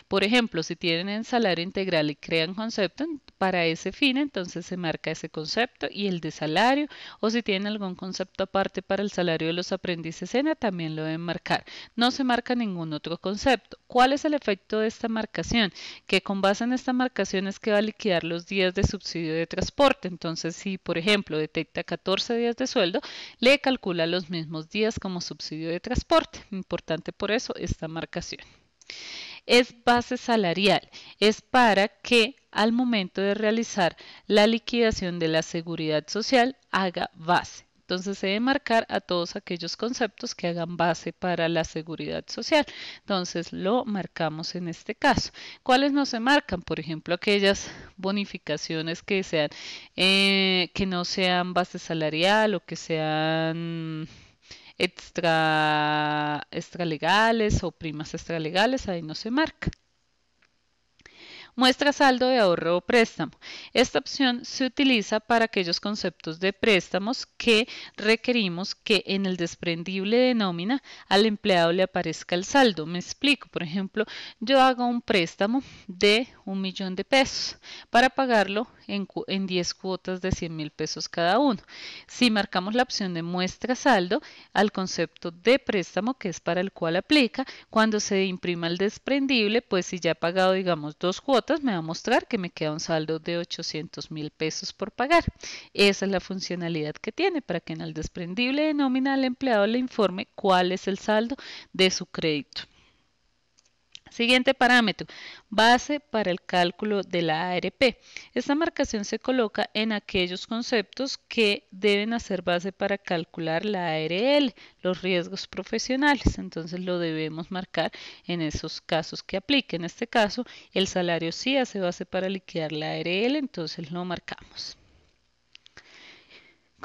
Speaker 2: Por ejemplo, si tienen el salario integral y crean concepto para ese fin, entonces se marca ese concepto y el de salario, o si tienen algún concepto aparte para el salario de los aprendices ENA, también lo deben marcar. No se marca ningún otro concepto. ¿Cuál es el efecto de esta marcación? Que con base en esta marcación es que va a liquidar los días de subsidio de transporte. Entonces, si por ejemplo detecta 14 días de sueldo, le calcula los mismos días como subsidio de transporte. Importante por eso esta marcación. Es base salarial, es para que al momento de realizar la liquidación de la seguridad social haga base. Entonces se debe marcar a todos aquellos conceptos que hagan base para la seguridad social. Entonces lo marcamos en este caso. ¿Cuáles no se marcan? Por ejemplo, aquellas bonificaciones que sean, eh, que no sean base salarial o que sean extra, extralegales o primas extralegales, ahí no se marca muestra saldo de ahorro o préstamo. Esta opción se utiliza para aquellos conceptos de préstamos que requerimos que en el desprendible de nómina al empleado le aparezca el saldo. Me explico, por ejemplo, yo hago un préstamo de un millón de pesos para pagarlo en, en 10 cuotas de 100 mil pesos cada uno. Si marcamos la opción de muestra saldo al concepto de préstamo que es para el cual aplica, cuando se imprima el desprendible, pues si ya ha pagado digamos dos cuotas, me va a mostrar que me queda un saldo de 800 mil pesos por pagar. Esa es la funcionalidad que tiene para que en el desprendible de nómina empleado le informe cuál es el saldo de su crédito. Siguiente parámetro, base para el cálculo de la ARP. Esta marcación se coloca en aquellos conceptos que deben hacer base para calcular la ARL, los riesgos profesionales. Entonces lo debemos marcar en esos casos que aplique. En este caso, el salario sí hace base para liquidar la ARL, entonces lo marcamos.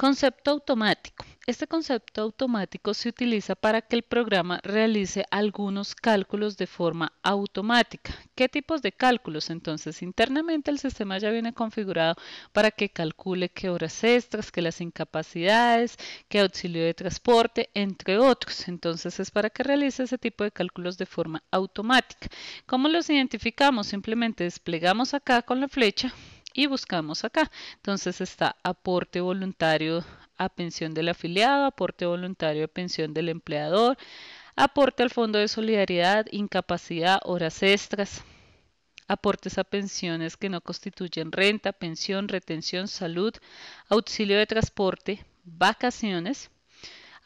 Speaker 2: Concepto automático. Este concepto automático se utiliza para que el programa realice algunos cálculos de forma automática. ¿Qué tipos de cálculos? Entonces, internamente el sistema ya viene configurado para que calcule qué horas extras, qué las incapacidades, qué auxilio de transporte, entre otros. Entonces, es para que realice ese tipo de cálculos de forma automática. ¿Cómo los identificamos? Simplemente desplegamos acá con la flecha y buscamos acá. Entonces está aporte voluntario a pensión del afiliado, aporte voluntario a pensión del empleador, aporte al fondo de solidaridad, incapacidad, horas extras, aportes a pensiones que no constituyen renta, pensión, retención, salud, auxilio de transporte, vacaciones,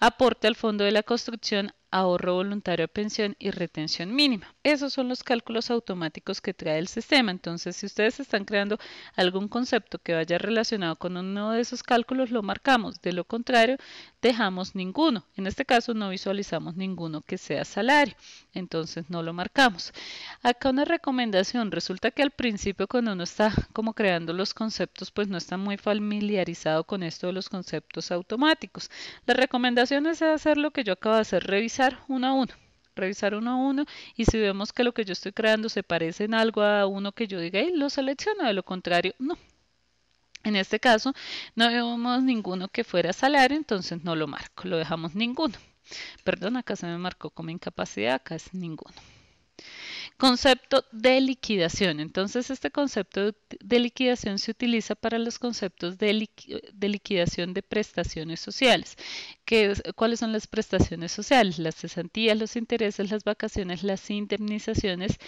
Speaker 2: aporte al fondo de la construcción, ahorro voluntario de pensión y retención mínima. Esos son los cálculos automáticos que trae el sistema. Entonces, si ustedes están creando algún concepto que vaya relacionado con uno de esos cálculos, lo marcamos. De lo contrario, dejamos ninguno. En este caso, no visualizamos ninguno que sea salario. Entonces, no lo marcamos. Acá una recomendación. Resulta que al principio, cuando uno está como creando los conceptos, pues no está muy familiarizado con esto de los conceptos automáticos. La recomendación es hacer lo que yo acabo de hacer, revisar uno a uno revisar uno a uno y si vemos que lo que yo estoy creando se parece en algo a uno que yo diga, lo selecciono, de lo contrario, no. En este caso no vemos ninguno que fuera salario, entonces no lo marco, lo dejamos ninguno. Perdón, acá se me marcó como incapacidad, acá es ninguno. Concepto de liquidación. Entonces, este concepto de liquidación se utiliza para los conceptos de, liquidación de prestaciones sociales. ¿Cuáles son las prestaciones sociales? Las cesantías, los intereses, las vacaciones, las indemnizaciones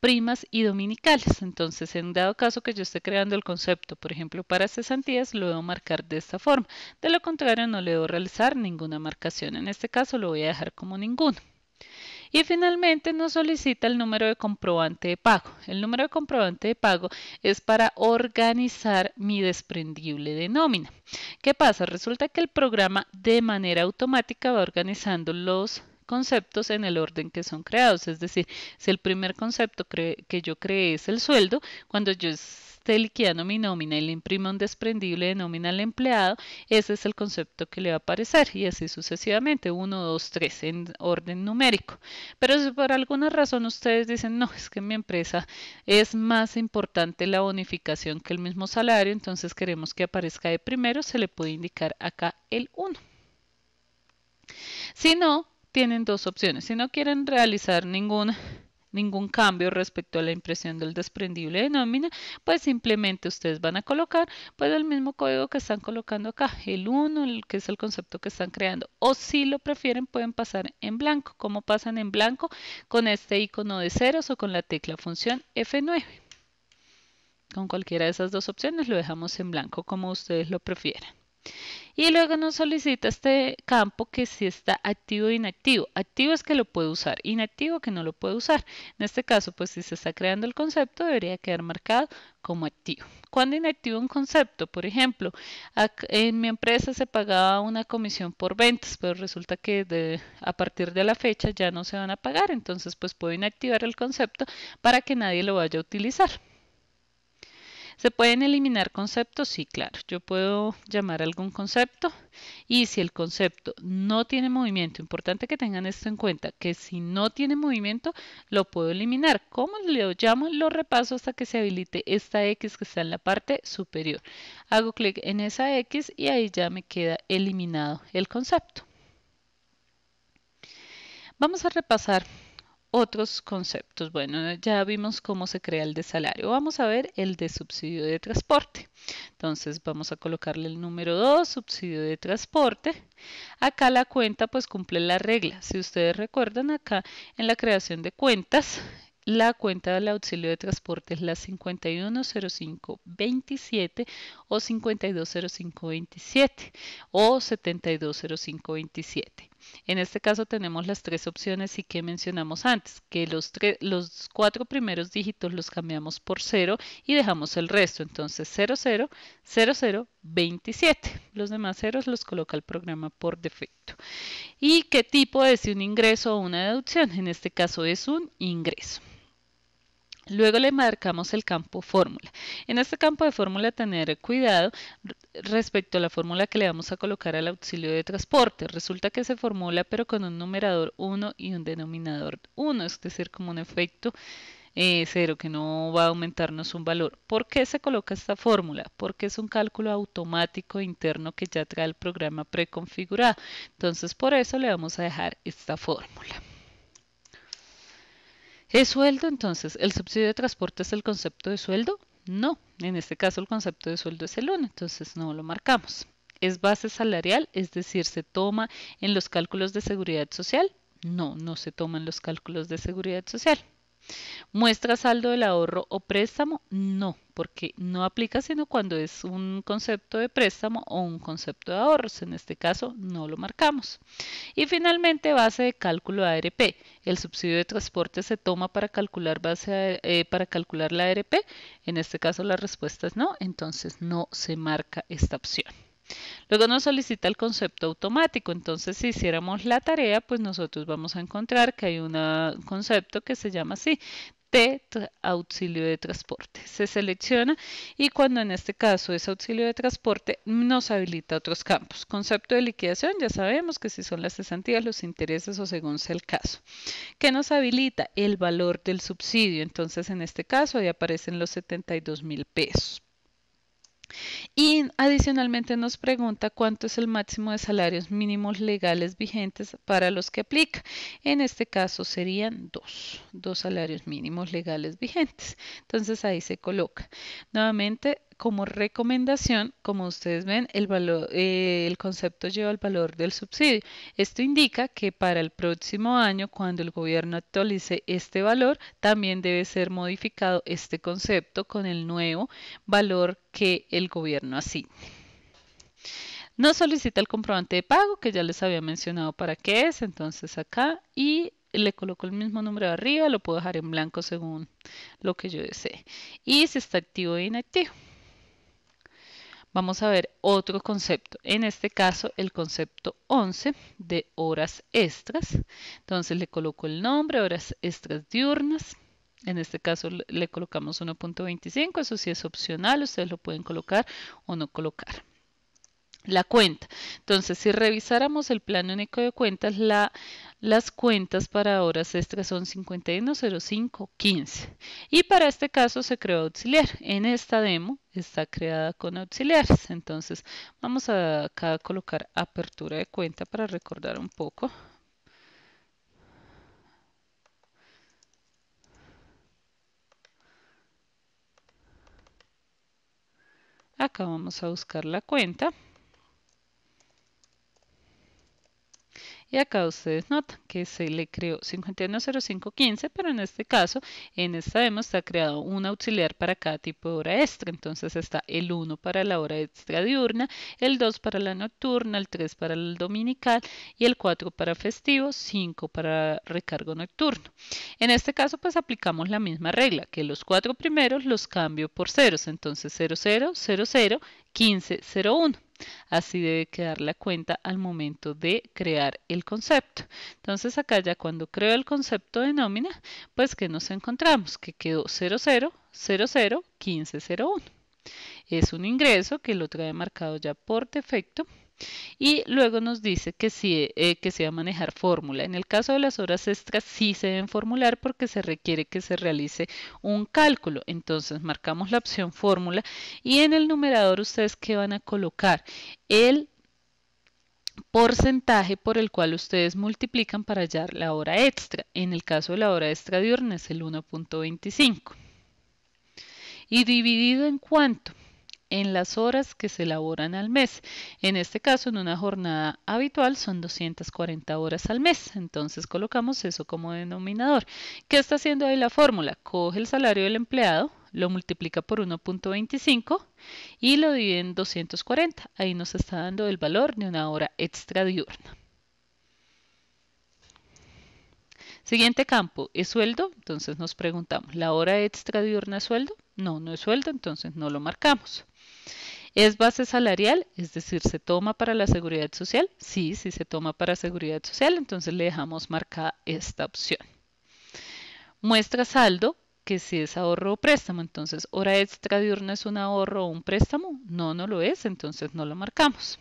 Speaker 2: primas y dominicales. Entonces, en dado caso que yo esté creando el concepto, por ejemplo, para cesantías, lo debo marcar de esta forma. De lo contrario, no le debo realizar ninguna marcación. En este caso, lo voy a dejar como ninguno. Y finalmente nos solicita el número de comprobante de pago. El número de comprobante de pago es para organizar mi desprendible de nómina. ¿Qué pasa? Resulta que el programa de manera automática va organizando los conceptos en el orden que son creados. Es decir, si el primer concepto que yo creé es el sueldo, cuando yo esté liquidando mi nómina y le imprimo un desprendible de nómina al empleado, ese es el concepto que le va a aparecer y así sucesivamente, 1, 2, 3 en orden numérico. Pero si por alguna razón ustedes dicen, no, es que en mi empresa es más importante la bonificación que el mismo salario, entonces queremos que aparezca de primero, se le puede indicar acá el 1. Si no, tienen dos opciones. Si no quieren realizar ningún, ningún cambio respecto a la impresión del desprendible de nómina, pues simplemente ustedes van a colocar pues el mismo código que están colocando acá, el 1, el que es el concepto que están creando. O si lo prefieren pueden pasar en blanco, como pasan en blanco con este icono de ceros o con la tecla función F9. Con cualquiera de esas dos opciones lo dejamos en blanco como ustedes lo prefieran. Y luego nos solicita este campo que si está activo o inactivo. Activo es que lo puede usar, inactivo que no lo puede usar. En este caso, pues si se está creando el concepto, debería quedar marcado como activo. Cuando inactivo un concepto, por ejemplo, en mi empresa se pagaba una comisión por ventas, pero resulta que a partir de la fecha ya no se van a pagar, entonces pues puedo inactivar el concepto para que nadie lo vaya a utilizar. ¿Se pueden eliminar conceptos? Sí, claro. Yo puedo llamar algún concepto y si el concepto no tiene movimiento, importante que tengan esto en cuenta, que si no tiene movimiento, lo puedo eliminar. ¿Cómo lo llamo? Lo repaso hasta que se habilite esta X que está en la parte superior. Hago clic en esa X y ahí ya me queda eliminado el concepto. Vamos a repasar otros conceptos. Bueno, ya vimos cómo se crea el de salario. Vamos a ver el de subsidio de transporte. Entonces vamos a colocarle el número 2, subsidio de transporte. Acá la cuenta pues cumple la regla. Si ustedes recuerdan acá en la creación de cuentas, la cuenta del auxilio de transporte es la 510527 o 520527 o 720527. En este caso tenemos las tres opciones y que mencionamos antes, que los, cuatro primeros dígitos los cambiamos por 0 y dejamos el resto. Entonces 000027, Los demás ceros los coloca el programa por defecto. ¿Y qué tipo es? un ingreso o una deducción. En este caso es un ingreso. Luego le marcamos el campo fórmula. En este campo de fórmula tener cuidado respecto a la fórmula que le vamos a colocar al auxilio de transporte. Resulta que se formula pero con un numerador 1 y un denominador 1, es decir, como un efecto eh, cero, que no va a aumentarnos un valor. ¿Por qué se coloca esta fórmula? Porque es un cálculo automático interno que ya trae el programa preconfigurado. Entonces, por eso le vamos a dejar esta fórmula. ¿Es sueldo entonces? ¿El subsidio de transporte es el concepto de sueldo? No, en este caso el concepto de sueldo es el 1, entonces no lo marcamos. ¿Es base salarial? Es decir, ¿se toma en los cálculos de seguridad social? No, no se toman los cálculos de seguridad social. ¿Muestra saldo del ahorro o préstamo? No, porque no aplica sino cuando es un concepto de préstamo o un concepto de ahorros. En este caso no lo marcamos. Y finalmente, base de cálculo ARP. El subsidio de transporte se toma para calcular, base, eh, para calcular la ARP. En este caso la respuesta es no, entonces no se marca esta opción. Luego nos solicita el concepto automático, entonces si hiciéramos la tarea, pues nosotros vamos a encontrar que hay un concepto que se llama así, de auxilio de transporte. Se selecciona y cuando en este caso es auxilio de transporte nos habilita otros campos. Concepto de liquidación, ya sabemos que si son las cesantías, los intereses o según sea el caso. ¿Qué nos habilita? El valor del subsidio. Entonces en este caso ahí aparecen los 72 mil pesos. Y adicionalmente nos pregunta cuánto es el máximo de salarios mínimos legales vigentes para los que aplica. En este caso serían dos, dos salarios mínimos legales vigentes. Entonces ahí se coloca. Nuevamente como recomendación, como ustedes ven, el, valor, eh, el concepto lleva el valor del subsidio. Esto indica que para el próximo año, cuando el gobierno actualice este valor, también debe ser modificado este concepto con el nuevo valor que el gobierno así. No solicita el comprobante de pago, que ya les había mencionado para qué es, entonces acá, y le coloco el mismo número de arriba, lo puedo dejar en blanco según lo que yo desee. Y si está activo o inactivo vamos a ver otro concepto, en este caso el concepto 11 de horas extras. Entonces le coloco el nombre, horas extras diurnas. En este caso le colocamos 1.25, eso sí es opcional, ustedes lo pueden colocar o no colocar la cuenta. Entonces, si revisáramos el plan único de cuentas, la, las cuentas para horas extras son 510515. Y para este caso se creó auxiliar. En esta demo está creada con auxiliares. Entonces, vamos a acá a colocar apertura de cuenta para recordar un poco. Acá vamos a buscar la cuenta. y acá ustedes notan que se le creó 510515, pero en este caso, en esta demo está creado un auxiliar para cada tipo de hora extra, entonces está el 1 para la hora extra diurna, el 2 para la nocturna, el 3 para el dominical y el 4 para festivo, 5 para recargo nocturno. En este caso, pues aplicamos la misma regla, que los cuatro primeros los cambio por ceros, entonces 00, Así debe quedar la cuenta al momento de crear el concepto. Entonces acá ya cuando creo el concepto de nómina, pues que nos encontramos que quedó quince Es un ingreso que lo trae marcado ya por defecto y luego nos dice que eh, que se va a manejar fórmula. En el caso de las horas extras sí se deben formular porque se requiere que se realice un cálculo. Entonces marcamos la opción fórmula y en el numerador ustedes que van a colocar el porcentaje por el cual ustedes multiplican para hallar la hora extra. En el caso de la hora extra diurna es el 1.25. ¿Y dividido en cuánto? en las horas que se elaboran al mes. En este caso, en una jornada habitual son 240 horas al mes. Entonces colocamos eso como denominador. ¿Qué está haciendo ahí la fórmula? Coge el salario del empleado, lo multiplica por 1.25 y lo divide en 240. Ahí nos está dando el valor de una hora extra diurna. Siguiente campo, ¿es sueldo? Entonces nos preguntamos, ¿la hora extra diurna es sueldo? No, no es sueldo, entonces no lo marcamos. ¿Es base salarial? Es decir, ¿se toma para la seguridad social? Sí, sí se toma para seguridad social, entonces le dejamos marcada esta opción. Muestra saldo, que si es ahorro o préstamo, entonces hora extra diurna es un ahorro o un préstamo. No, no lo es, entonces no lo marcamos.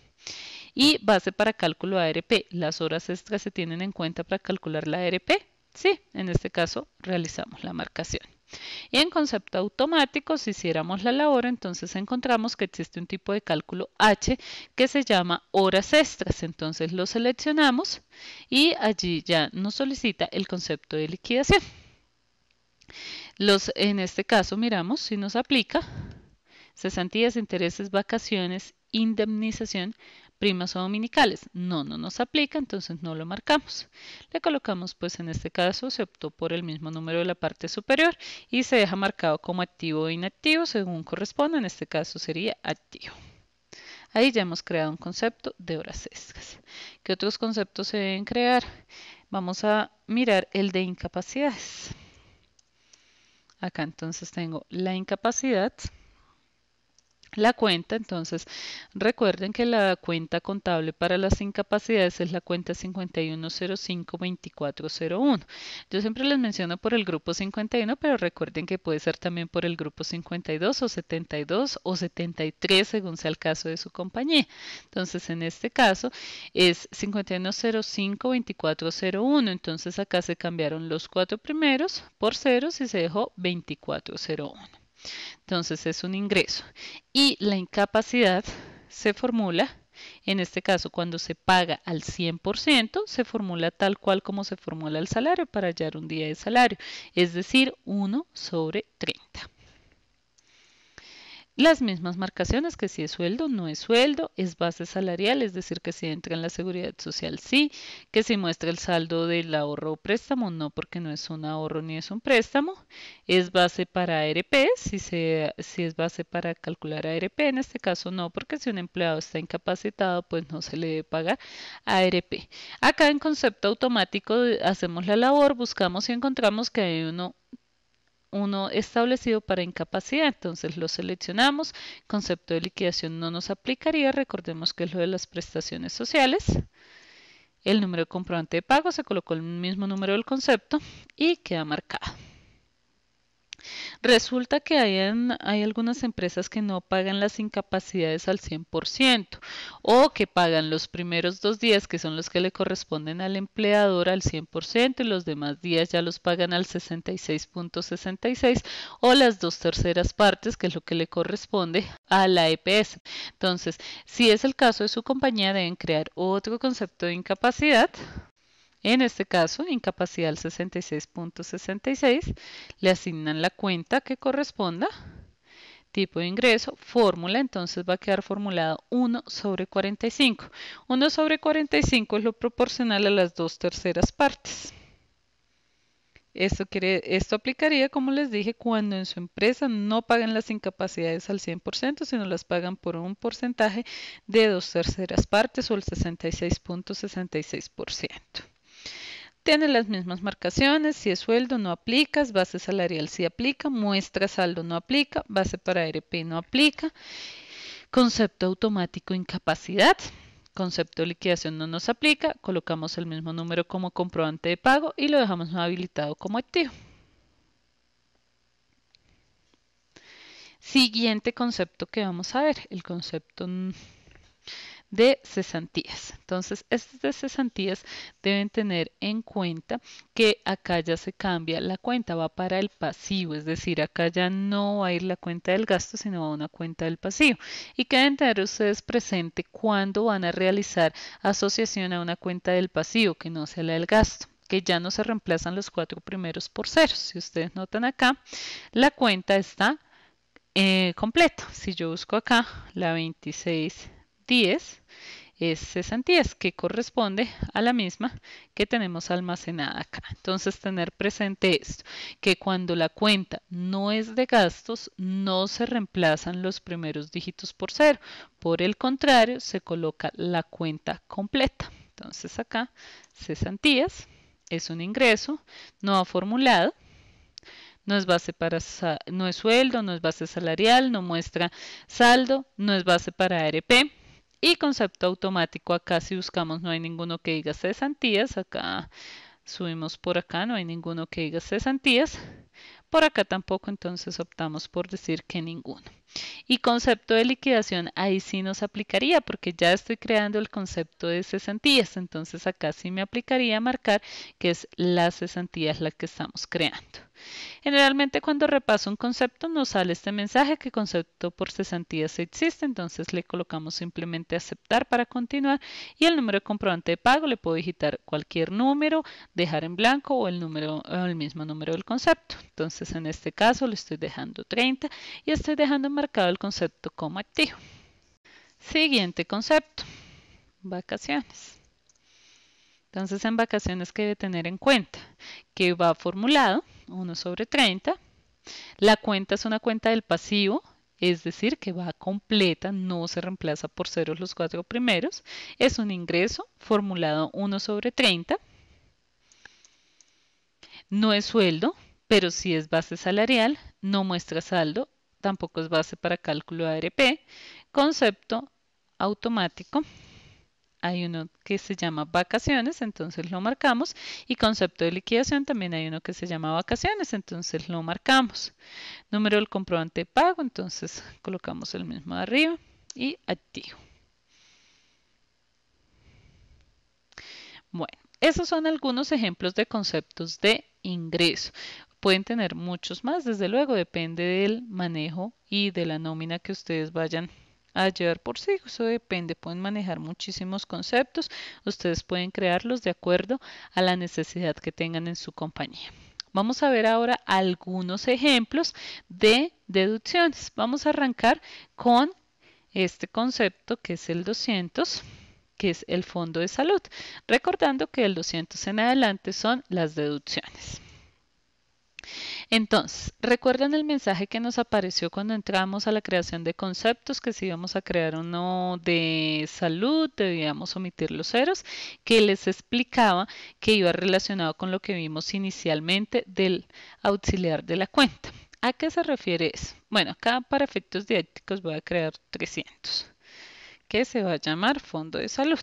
Speaker 2: Y base para cálculo ARP, ¿las horas extras se tienen en cuenta para calcular la ARP? Sí, en este caso realizamos la marcación. Y en concepto automático, si hiciéramos la labor, entonces encontramos que existe un tipo de cálculo H que se llama horas extras. Entonces lo seleccionamos y allí ya nos solicita el concepto de liquidación. en este caso miramos si nos aplica cesantías, intereses, vacaciones, indemnización, primas o dominicales. No, no nos aplica, entonces no lo marcamos. Le colocamos, pues en este caso se optó por el mismo número de la parte superior y se deja marcado como activo o inactivo según corresponda. En este caso sería activo. Ahí ya hemos creado un concepto de horas extras. ¿Qué otros conceptos se deben crear? Vamos a mirar el de incapacidades. Acá entonces tengo la incapacidad. La cuenta, entonces, recuerden que la cuenta contable para las incapacidades es la cuenta 5105-2401. Yo siempre les menciono por el grupo 51, pero recuerden que puede ser también por el grupo 52 o 72 o 73 según sea el caso de su compañía. Entonces, en este caso es 5105-2401. Entonces, acá se cambiaron los cuatro primeros por ceros y se dejó 2401. Entonces es un ingreso. Y la incapacidad se formula, en este caso cuando se paga al 100%, se formula tal cual como se formula el salario para hallar un día de salario, es decir, 1 sobre 30 las mismas marcaciones que si es sueldo, no es sueldo, es base salarial, es decir, que si entra en la seguridad social sí, que si muestra el saldo del ahorro o préstamo no, porque no es un ahorro ni es un préstamo, es base para ARP, si, se, si es base para calcular ARP, en este caso no, porque si un empleado está incapacitado, pues no se le debe pagar ARP. Acá en concepto automático hacemos la labor, buscamos y encontramos que hay uno uno establecido para incapacidad. Entonces lo seleccionamos. Concepto de liquidación no nos aplicaría. Recordemos que es lo de las prestaciones sociales. El número de comprobante de pago se colocó el mismo número del concepto y queda marcado. Resulta que hay, algunas empresas que no pagan las incapacidades al 100% o que pagan los primeros dos días, que son los que le corresponden al empleador, al 100% y los demás días ya los pagan al 66.66 o las dos terceras partes, que es lo que le corresponde a la EPS. Entonces, si es el caso de su compañía, deben crear otro concepto de incapacidad en este caso, incapacidad al 66.66, le asignan la cuenta que corresponda, tipo de ingreso, fórmula, entonces va a quedar formulado 1 sobre 45. 1 sobre 45 es lo proporcional a las dos terceras partes. Esto, aplicaría, como les dije, cuando en su empresa no pagan las incapacidades al 100%, sino las pagan por un porcentaje de dos terceras partes o el 66.66%. Tiene las mismas marcaciones, si es sueldo no aplicas, base salarial sí aplica, muestra saldo no aplica, base para RP no aplica, concepto automático incapacidad, concepto liquidación no nos aplica, colocamos el mismo número como comprobante de pago y lo dejamos no habilitado como activo. Siguiente concepto que vamos a ver, el concepto de cesantías. Entonces, estas de cesantías deben tener en cuenta que acá ya se cambia la cuenta, va para el pasivo, es decir, acá ya no va a ir la cuenta del gasto, sino a una cuenta del pasivo. Y que deben tener ustedes presente cuando van a realizar asociación a una cuenta del pasivo, que no sea la del gasto que ya no se reemplazan los cuatro primeros por ceros. Si ustedes notan acá, la cuenta está eh, completa. Si yo busco acá la 26 es es cesantías, que corresponde a la misma que tenemos almacenada acá. Entonces, tener presente esto, que cuando la cuenta no es de gastos, no se reemplazan los primeros dígitos por cero. Por el contrario, se coloca la cuenta completa. Entonces, acá, cesantías es un ingreso no ha formulado, no es base para no es sueldo, no es base salarial, no muestra saldo, no es base para ARP, y concepto automático, acá si buscamos no hay ninguno que diga cesantías, acá subimos por acá, no hay ninguno que diga cesantías. Por acá tampoco, entonces optamos por decir que ninguno. Y concepto de liquidación, ahí sí nos aplicaría, porque ya estoy creando el concepto de cesantías. Entonces acá sí me aplicaría marcar que es la cesantía la que estamos creando. Generalmente cuando repaso un concepto nos sale este mensaje que concepto por cesantía se existe, entonces le colocamos simplemente aceptar para continuar y el número de comprobante de pago le puedo digitar cualquier número, dejar en blanco o el, número, el mismo número del concepto. Entonces en este caso le estoy dejando 30 y estoy dejando marcado el concepto como activo. Siguiente concepto, vacaciones. Entonces en vacaciones que debe tener en cuenta que va formulado 1 sobre 30. La cuenta es una cuenta del pasivo, es decir, que va completa, no se reemplaza por ceros los cuatro primeros. Es un ingreso formulado 1 sobre 30. No es sueldo, pero sí es base salarial, no muestra saldo, tampoco es base para cálculo ARP, concepto automático hay uno que se llama vacaciones, entonces lo marcamos. Y concepto de liquidación también hay uno que se llama vacaciones, entonces lo marcamos. Número del comprobante de pago, entonces colocamos el mismo de arriba y activo. Bueno, esos son algunos ejemplos de conceptos de ingreso. Pueden tener muchos más, desde luego, depende del manejo y de la nómina que ustedes vayan a llevar por sí. Eso depende, pueden manejar muchísimos conceptos, ustedes pueden crearlos de acuerdo a la necesidad que tengan en su compañía. Vamos a ver ahora algunos ejemplos de deducciones. Vamos a arrancar con este concepto que es el 200 que es el fondo de salud, recordando que el 200 en adelante son las deducciones. Entonces, ¿recuerdan el mensaje que nos apareció cuando entramos a la creación de conceptos? Que si íbamos a crear uno de salud, debíamos omitir los ceros, que les explicaba que iba relacionado con lo que vimos inicialmente del auxiliar de la cuenta. ¿A qué se refiere eso? Bueno, acá para efectos didácticos voy a crear 300, que se va a llamar fondo de salud.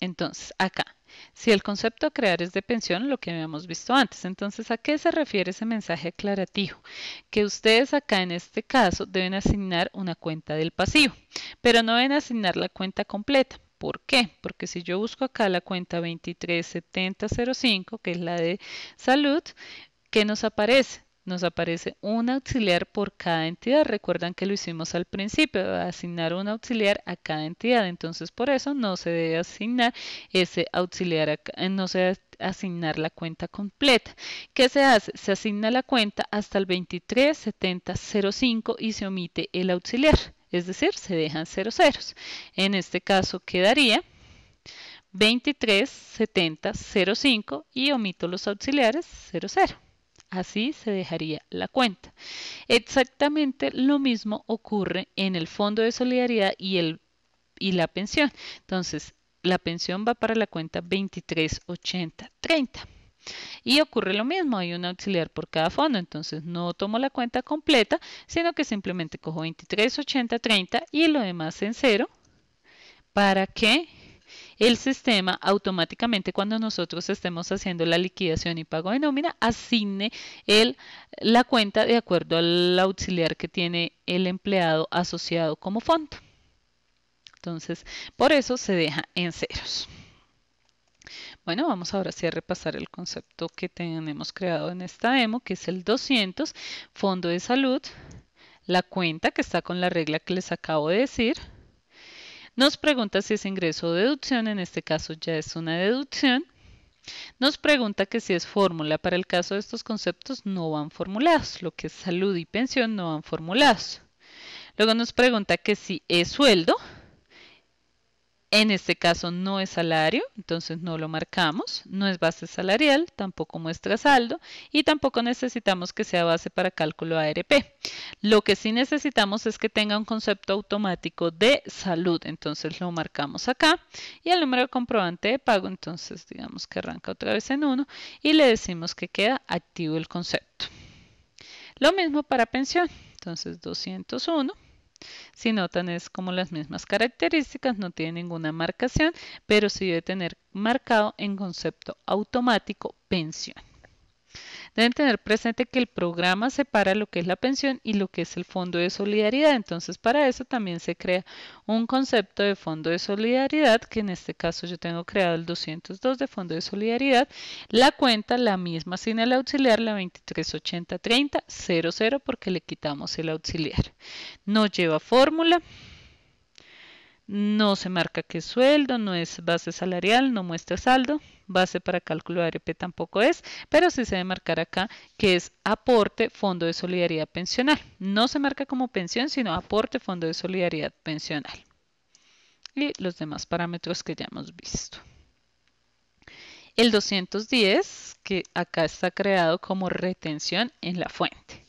Speaker 2: Entonces, acá si el concepto a crear es de pensión, lo que habíamos visto antes, entonces ¿a qué se refiere ese mensaje aclarativo? Que ustedes acá en este caso deben asignar una cuenta del pasivo, pero no deben asignar la cuenta completa. ¿Por qué? Porque si yo busco acá la cuenta 237005, que es la de salud, ¿qué nos aparece? nos aparece un auxiliar por cada entidad. Recuerdan que lo hicimos al principio, asignar un auxiliar a cada entidad. Entonces, por eso no se debe asignar ese auxiliar, no se asignar la cuenta completa. ¿Qué se hace? Se asigna la cuenta hasta el 237005 y se omite el auxiliar. Es decir, se dejan cero ceros. En este caso quedaría 237005 y omito los auxiliares 00. Así se dejaría la cuenta. Exactamente lo mismo ocurre en el Fondo de Solidaridad y, el, y la pensión. Entonces, la pensión va para la cuenta 238030. Y ocurre lo mismo, hay un auxiliar por cada fondo, entonces no tomo la cuenta completa, sino que simplemente cojo 23, 80, 30 y lo demás en cero para que el sistema automáticamente cuando nosotros estemos haciendo la liquidación y pago de nómina, asigne el, la cuenta de acuerdo al auxiliar que tiene el empleado asociado como fondo. Entonces, por eso se deja en ceros. Bueno, vamos ahora sí a repasar el concepto que tenemos creado en esta demo, que es el 200, fondo de salud, la cuenta que está con la regla que les acabo de decir, nos pregunta si es ingreso o deducción, en este caso ya es una deducción. Nos pregunta que si es fórmula, para el caso de estos conceptos no van formulados, lo que es salud y pensión no van formulados. Luego nos pregunta que si es sueldo, en este caso no es salario, entonces no lo marcamos, no es base salarial, tampoco muestra saldo y tampoco necesitamos que sea base para cálculo ARP. Lo que sí necesitamos es que tenga un concepto automático de salud, entonces lo marcamos acá y el número de comprobante de pago, entonces digamos que arranca otra vez en 1 y le decimos que queda activo el concepto. Lo mismo para pensión, entonces 201 si notan es como las mismas características, no tiene ninguna marcación, pero sí debe tener marcado en concepto automático pensión. Deben tener presente que el programa separa lo que es la pensión y lo que es el fondo de solidaridad. Entonces, para eso también se crea un concepto de fondo de solidaridad, que en este caso yo tengo creado el 202 de fondo de solidaridad. La cuenta, la misma sin el auxiliar, la 23803000, porque le quitamos el auxiliar. No lleva fórmula. No se marca es sueldo, no es base salarial, no muestra saldo, base para cálculo de ARP tampoco es, pero sí se debe marcar acá que es aporte fondo de solidaridad pensional. No se marca como pensión, sino aporte fondo de solidaridad pensional. Y los demás parámetros que ya hemos visto. El 210, que acá está creado como retención en la fuente.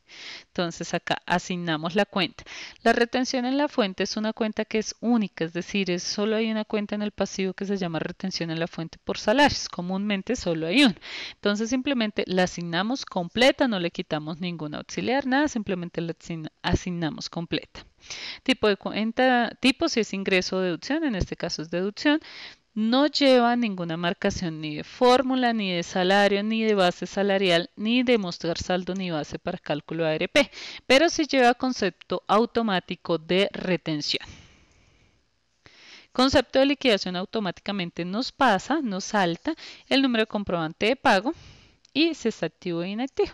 Speaker 2: Entonces acá asignamos la cuenta. La retención en la fuente es una cuenta que es única, es decir, solo hay una cuenta en el pasivo que se llama retención en la fuente por salarios. Comúnmente solo hay una. Entonces simplemente la asignamos completa, no le quitamos ningún auxiliar, nada, simplemente la asignamos completa. Tipo de cuenta, tipo si es ingreso o deducción, en este caso es deducción. No lleva ninguna marcación ni de fórmula, ni de salario, ni de base salarial, ni de mostrar saldo ni base para cálculo ARP, pero sí lleva concepto automático de retención. Concepto de liquidación automáticamente nos pasa, nos salta el número de comprobante de pago y se está activo o e inactivo.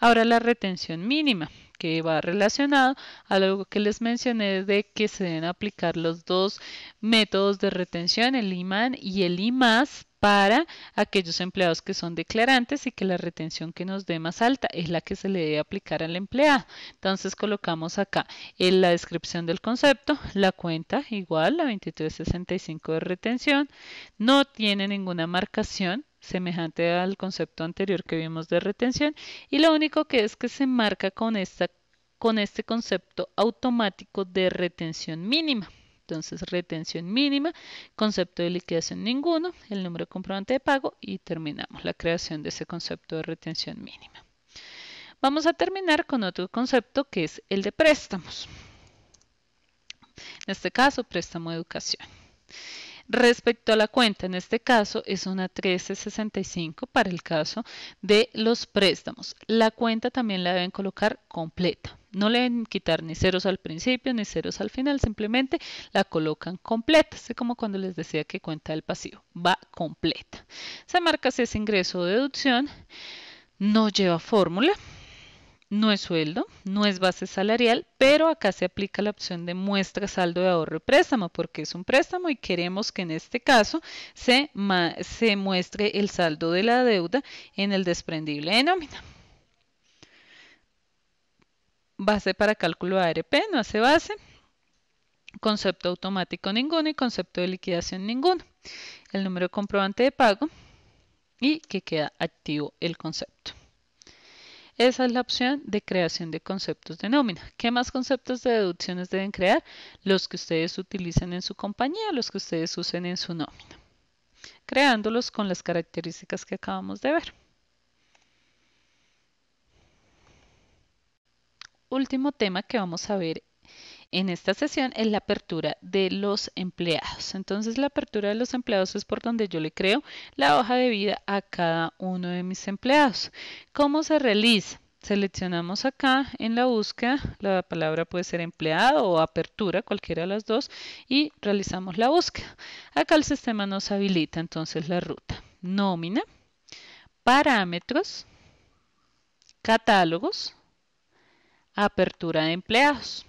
Speaker 2: Ahora la retención mínima que va relacionado a lo que les mencioné de que se deben aplicar los dos métodos de retención, el IMAN y el IMAS, para aquellos empleados que son declarantes y que la retención que nos dé más alta es la que se le debe aplicar al empleado. Entonces colocamos acá en la descripción del concepto la cuenta igual a 2365 de retención, no tiene ninguna marcación semejante al concepto anterior que vimos de retención y lo único que es que se marca con, esta, con este concepto automático de retención mínima. Entonces, retención mínima, concepto de liquidación ninguno, el número de comprobante de pago y terminamos la creación de ese concepto de retención mínima. Vamos a terminar con otro concepto que es el de préstamos. En este caso, préstamo de educación respecto a la cuenta. En este caso es una 1365 para el caso de los préstamos. La cuenta también la deben colocar completa. No le deben quitar ni ceros al principio ni ceros al final, simplemente la colocan completa. Así como cuando les decía que cuenta del pasivo, va completa. Se marca si es ingreso o deducción, no lleva fórmula. No es sueldo, no es base salarial, pero acá se aplica la opción de muestra saldo de ahorro y préstamo, porque es un préstamo y queremos que en este caso se, se muestre el saldo de la deuda en el desprendible de nómina. Base para cálculo ARP, no hace base. Concepto automático ninguno y concepto de liquidación ninguno. El número de comprobante de pago y que queda activo el concepto. Esa es la opción de creación de conceptos de nómina. ¿Qué más conceptos de deducciones deben crear? Los que ustedes utilicen en su compañía, los que ustedes usen en su nómina. Creándolos con las características que acabamos de ver. Último tema que vamos a ver en esta sesión es la apertura de los empleados. Entonces la apertura de los empleados es por donde yo le creo la hoja de vida a cada uno de mis empleados. ¿Cómo se realiza? Seleccionamos acá en la búsqueda, la palabra puede ser empleado o apertura, cualquiera de las dos, y realizamos la búsqueda. Acá el sistema nos habilita entonces la ruta. Nómina, parámetros, catálogos, apertura de empleados.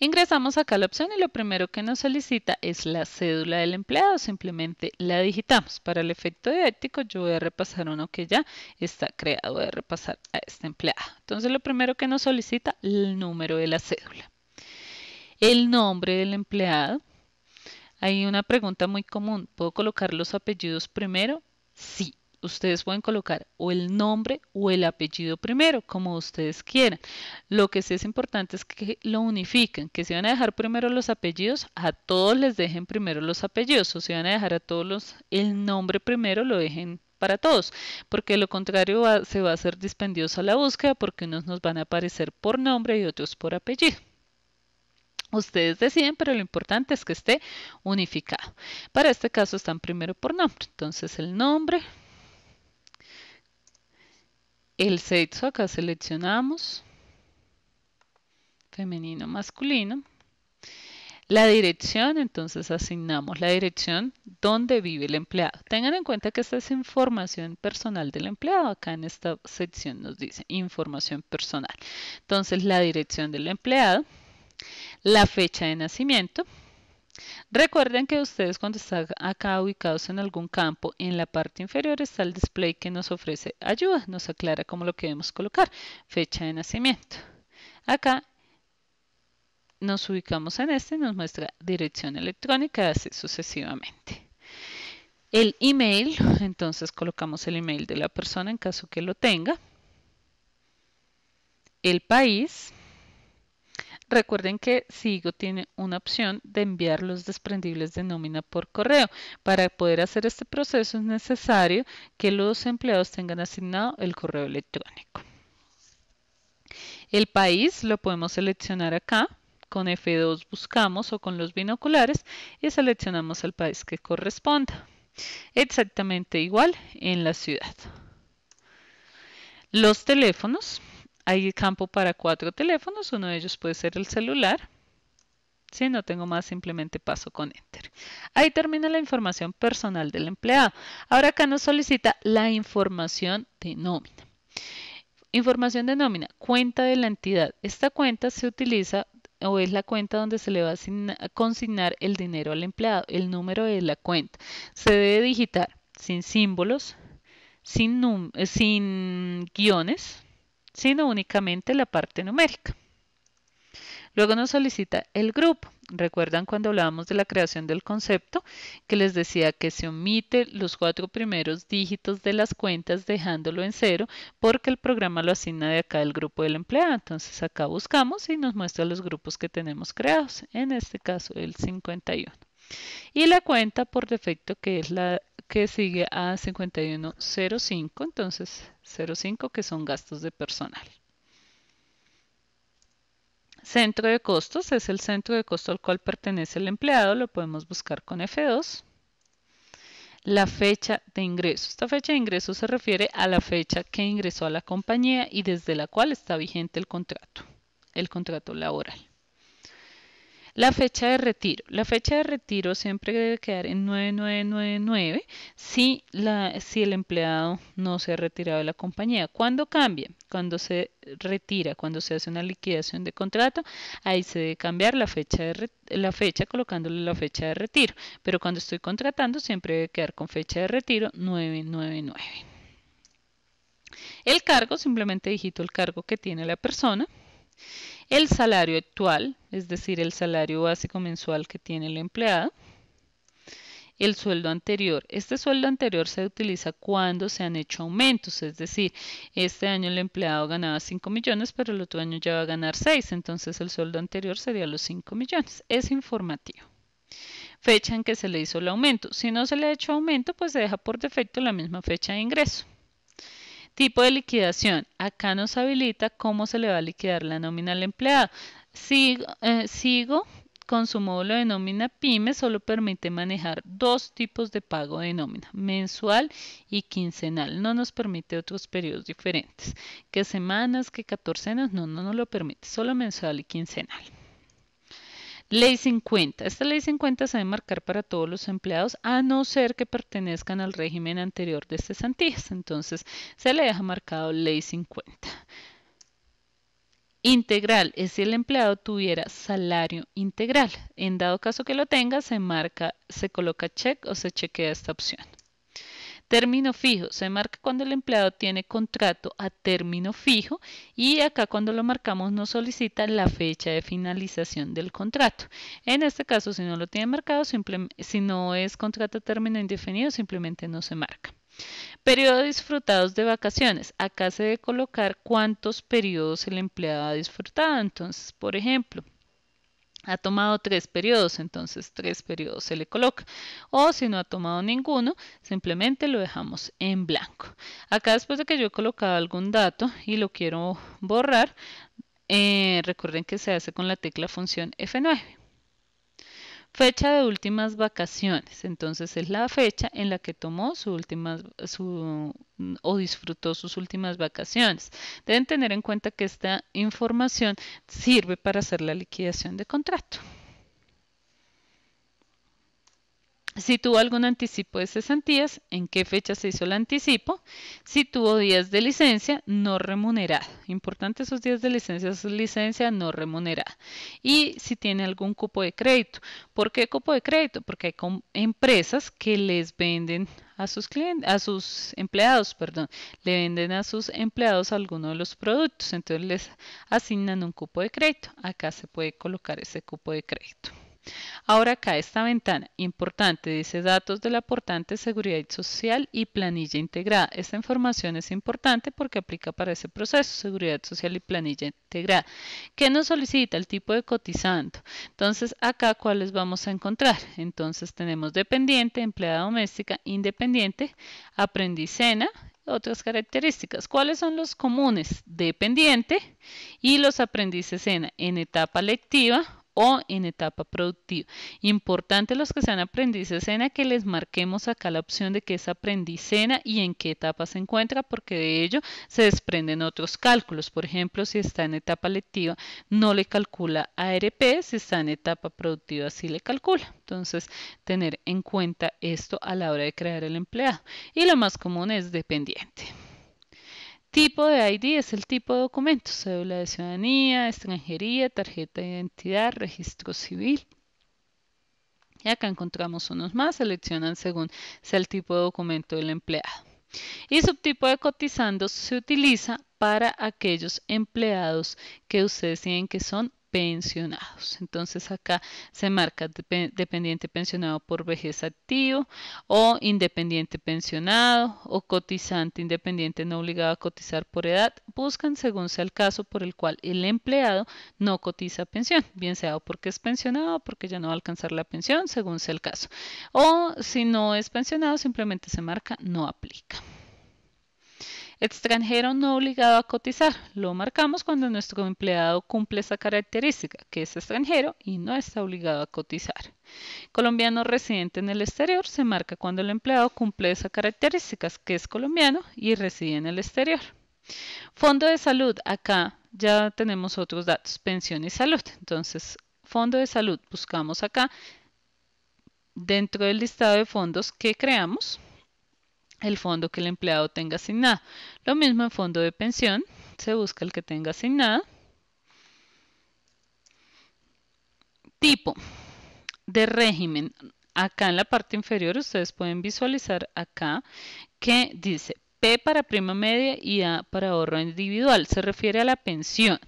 Speaker 2: Ingresamos acá a la opción y lo primero que nos solicita es la cédula del empleado. Simplemente la digitamos. Para el efecto didáctico yo voy a repasar uno que ya está creado. Voy a repasar a este empleado. Entonces lo primero que nos solicita el número de la cédula. El nombre del empleado. Hay una pregunta muy común. ¿Puedo colocar los apellidos primero? Sí. Ustedes pueden colocar o el nombre o el apellido primero, como ustedes quieran. Lo que sí es importante es que lo unifiquen, que si van a dejar primero los apellidos, a todos les dejen primero los apellidos, o si van a dejar a todos los, el nombre primero, lo dejen para todos, porque lo contrario se va a hacer dispendiosa la búsqueda porque unos nos van a aparecer por nombre y otros por apellido. Ustedes deciden, pero lo importante es que esté unificado. Para este caso están primero por nombre, entonces el nombre, el sexo, acá seleccionamos femenino, masculino. La dirección, entonces asignamos la dirección donde vive el empleado. Tengan en cuenta que esta es información personal del empleado. Acá en esta sección nos dice información personal. Entonces la dirección del empleado, la fecha de nacimiento, Recuerden que ustedes cuando están acá ubicados en algún campo, en la parte inferior está el display que nos ofrece ayuda, nos aclara cómo lo queremos colocar, fecha de nacimiento. Acá nos ubicamos en este, nos muestra dirección electrónica, así sucesivamente. El email, entonces colocamos el email de la persona en caso que lo tenga. El país, Recuerden que Sigo tiene una opción de enviar los desprendibles de nómina por correo. Para poder hacer este proceso es necesario que los empleados tengan asignado el correo electrónico. El país lo podemos seleccionar acá. Con F2 buscamos o con los binoculares y seleccionamos el país que corresponda. Exactamente igual en la ciudad. Los teléfonos hay campo para cuatro teléfonos, uno de ellos puede ser el celular. Si no tengo más, simplemente paso con Enter. Ahí termina la información personal del empleado. Ahora acá nos solicita la información de nómina. Información de nómina, cuenta de la entidad. Esta cuenta se utiliza o es la cuenta donde se le va a consignar el dinero al empleado, el número de la cuenta. Se debe digitar sin símbolos, sin, sin guiones, sino únicamente la parte numérica. Luego nos solicita el grupo. Recuerdan cuando hablábamos de la creación del concepto que les decía que se omite los cuatro primeros dígitos de las cuentas dejándolo en cero porque el programa lo asigna de acá el grupo del empleado. Entonces acá buscamos y nos muestra los grupos que tenemos creados, en este caso el 51. Y la cuenta por defecto que es la que sigue a 5105, entonces 05 que son gastos de personal. Centro de costos es el centro de costo al cual pertenece el empleado, lo podemos buscar con F2. La fecha de ingreso. Esta fecha de ingreso se refiere a la fecha que ingresó a la compañía y desde la cual está vigente el contrato, el contrato laboral. La fecha de retiro. La fecha de retiro siempre debe quedar en 9999 si, la, si el empleado no se ha retirado de la compañía. ¿Cuándo cambia? Cuando se retira, cuando se hace una liquidación de contrato, ahí se debe cambiar la fecha, de la fecha colocándole la fecha de retiro. Pero cuando estoy contratando siempre debe quedar con fecha de retiro 999. El cargo, simplemente digito el cargo que tiene la persona el salario actual, es decir, el salario básico mensual que tiene el empleado, el sueldo anterior. Este sueldo anterior se utiliza cuando se han hecho aumentos, es decir, este año el empleado ganaba 5 millones, pero el otro año ya va a ganar 6, entonces el sueldo anterior sería los 5 millones. Es informativo. Fecha en que se le hizo el aumento. Si no se le ha hecho aumento, pues se deja por defecto la misma fecha de ingreso. Tipo de liquidación. Acá nos habilita cómo se le va a liquidar la nómina al empleado. Eh, sigo, con su módulo de nómina PYME solo permite manejar dos tipos de pago de nómina, mensual y quincenal. No nos permite otros periodos diferentes, que semanas, que catorcenas, no, no nos lo permite, solo mensual y quincenal. Ley 50. Esta ley 50 se debe marcar para todos los empleados, a no ser que pertenezcan al régimen anterior de cesantías. Entonces, se le deja marcado Ley 50. Integral es si el empleado tuviera salario integral. En dado caso que lo tenga, se marca, se coloca check o se chequea esta opción. Término fijo se marca cuando el empleado tiene contrato a término fijo y acá cuando lo marcamos nos solicita la fecha de finalización del contrato. En este caso, si no lo tiene marcado, si no es contrato a término indefinido, simplemente no se marca. Periodos disfrutados de vacaciones. Acá se debe colocar cuántos periodos el empleado ha disfrutado. Entonces, por ejemplo, ha tomado tres periodos, entonces tres periodos se le coloca. O si no ha tomado ninguno, simplemente lo dejamos en blanco. Acá después de que yo he colocado algún dato y lo quiero borrar, eh, recuerden que se hace con la tecla función F9. Fecha de últimas vacaciones. Entonces es la fecha en la que tomó su últimas, o disfrutó sus últimas vacaciones. Deben tener en cuenta que esta información sirve para hacer la liquidación de contrato. si tuvo algún anticipo de cesantías, en qué fecha se hizo el anticipo, si tuvo días de licencia no remunerada. Importante esos días de licencia, su licencia no remunerada. Y si tiene algún cupo de crédito. ¿Por qué cupo de crédito? Porque hay empresas que les venden a sus clientes, a sus empleados, perdón, le venden a sus empleados alguno de los productos, entonces les asignan un cupo de crédito. Acá se puede colocar ese cupo de crédito. Ahora acá esta ventana importante dice datos del aportante seguridad social y planilla integrada. Esta información es importante porque aplica para ese proceso, seguridad social y planilla integrada. ¿Qué nos solicita? El tipo de cotizando. Entonces acá cuáles vamos a encontrar. Entonces tenemos dependiente, empleada doméstica, independiente, aprendicena, otras características. ¿Cuáles son los comunes? Dependiente y los aprendices en, en etapa lectiva o en etapa productiva. Importante los que sean aprendices cena que les marquemos acá la opción de que es aprendiz y en qué etapa se encuentra porque de ello se desprenden otros cálculos. Por ejemplo, si está en etapa lectiva no le calcula ARP, si está en etapa productiva sí le calcula. Entonces, tener en cuenta esto a la hora de crear el empleado. Y lo más común es dependiente. Tipo de ID es el tipo de documento, cédula de ciudadanía, extranjería, tarjeta de identidad, registro civil. Y acá encontramos unos más, seleccionan según sea el tipo de documento del empleado. Y subtipo de cotizando se utiliza para aquellos empleados que ustedes tienen que son pensionados. Entonces acá se marca dependiente pensionado por vejez activo o independiente pensionado o cotizante independiente no obligado a cotizar por edad. Buscan según sea el caso por el cual el empleado no cotiza pensión, bien sea porque es pensionado porque ya no va a alcanzar la pensión, según sea el caso. O si no es pensionado, simplemente se marca no aplica. Extranjero no obligado a cotizar. Lo marcamos cuando nuestro empleado cumple esa característica, que es extranjero y no está obligado a cotizar. Colombiano residente en el exterior se marca cuando el empleado cumple esas características, que es colombiano y reside en el exterior. Fondo de salud, acá ya tenemos otros datos, pensión y salud. Entonces, fondo de salud, buscamos acá dentro del listado de fondos que creamos el fondo que el empleado tenga asignado. Lo mismo en fondo de pensión, se busca el que tenga asignado. Tipo de régimen. Acá en la parte inferior ustedes pueden visualizar acá que dice P para prima media y A para ahorro individual. Se refiere a la pensión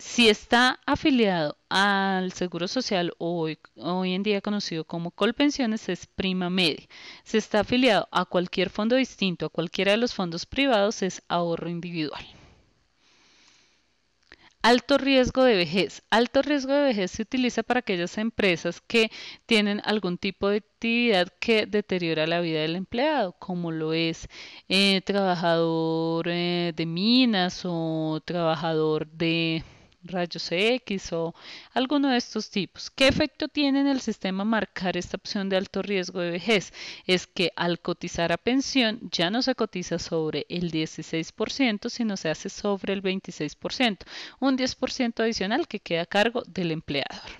Speaker 2: si está afiliado al Seguro Social, hoy, hoy en día conocido como Colpensiones, es prima media. Si está afiliado a cualquier fondo distinto, a cualquiera de los fondos privados, es ahorro individual. Alto riesgo de vejez. Alto riesgo de vejez se utiliza para aquellas empresas que tienen algún tipo de actividad que deteriora la vida del empleado, como lo es eh, trabajador eh, de minas o trabajador de rayos X o alguno de estos tipos. ¿Qué efecto tiene en el sistema marcar esta opción de alto riesgo de vejez? Es que al cotizar a pensión ya no se cotiza sobre el 16%, sino se hace sobre el 26%, un 10% adicional que queda a cargo del empleador.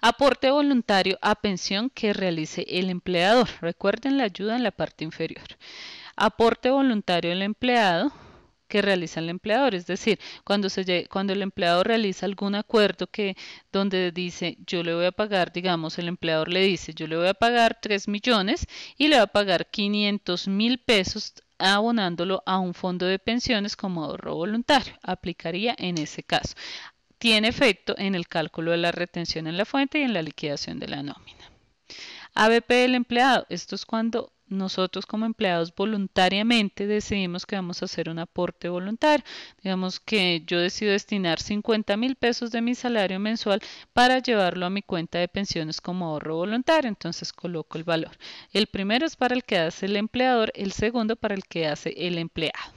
Speaker 2: Aporte voluntario a pensión que realice el empleador. Recuerden la ayuda en la parte inferior. Aporte voluntario del empleado que realiza el empleador. Es decir, cuando, se, cuando el empleado realiza algún acuerdo que donde dice yo le voy a pagar, digamos, el empleador le dice yo le voy a pagar 3 millones y le va a pagar 500 mil pesos abonándolo a un fondo de pensiones como ahorro voluntario. Aplicaría en ese caso. Tiene efecto en el cálculo de la retención en la fuente y en la liquidación de la nómina. ABP del empleado. Esto es cuando nosotros como empleados voluntariamente decidimos que vamos a hacer un aporte voluntario. Digamos que yo decido destinar 50 mil pesos de mi salario mensual para llevarlo a mi cuenta de pensiones como ahorro voluntario. Entonces coloco el valor. El primero es para el que hace el empleador, el segundo para el que hace el empleado.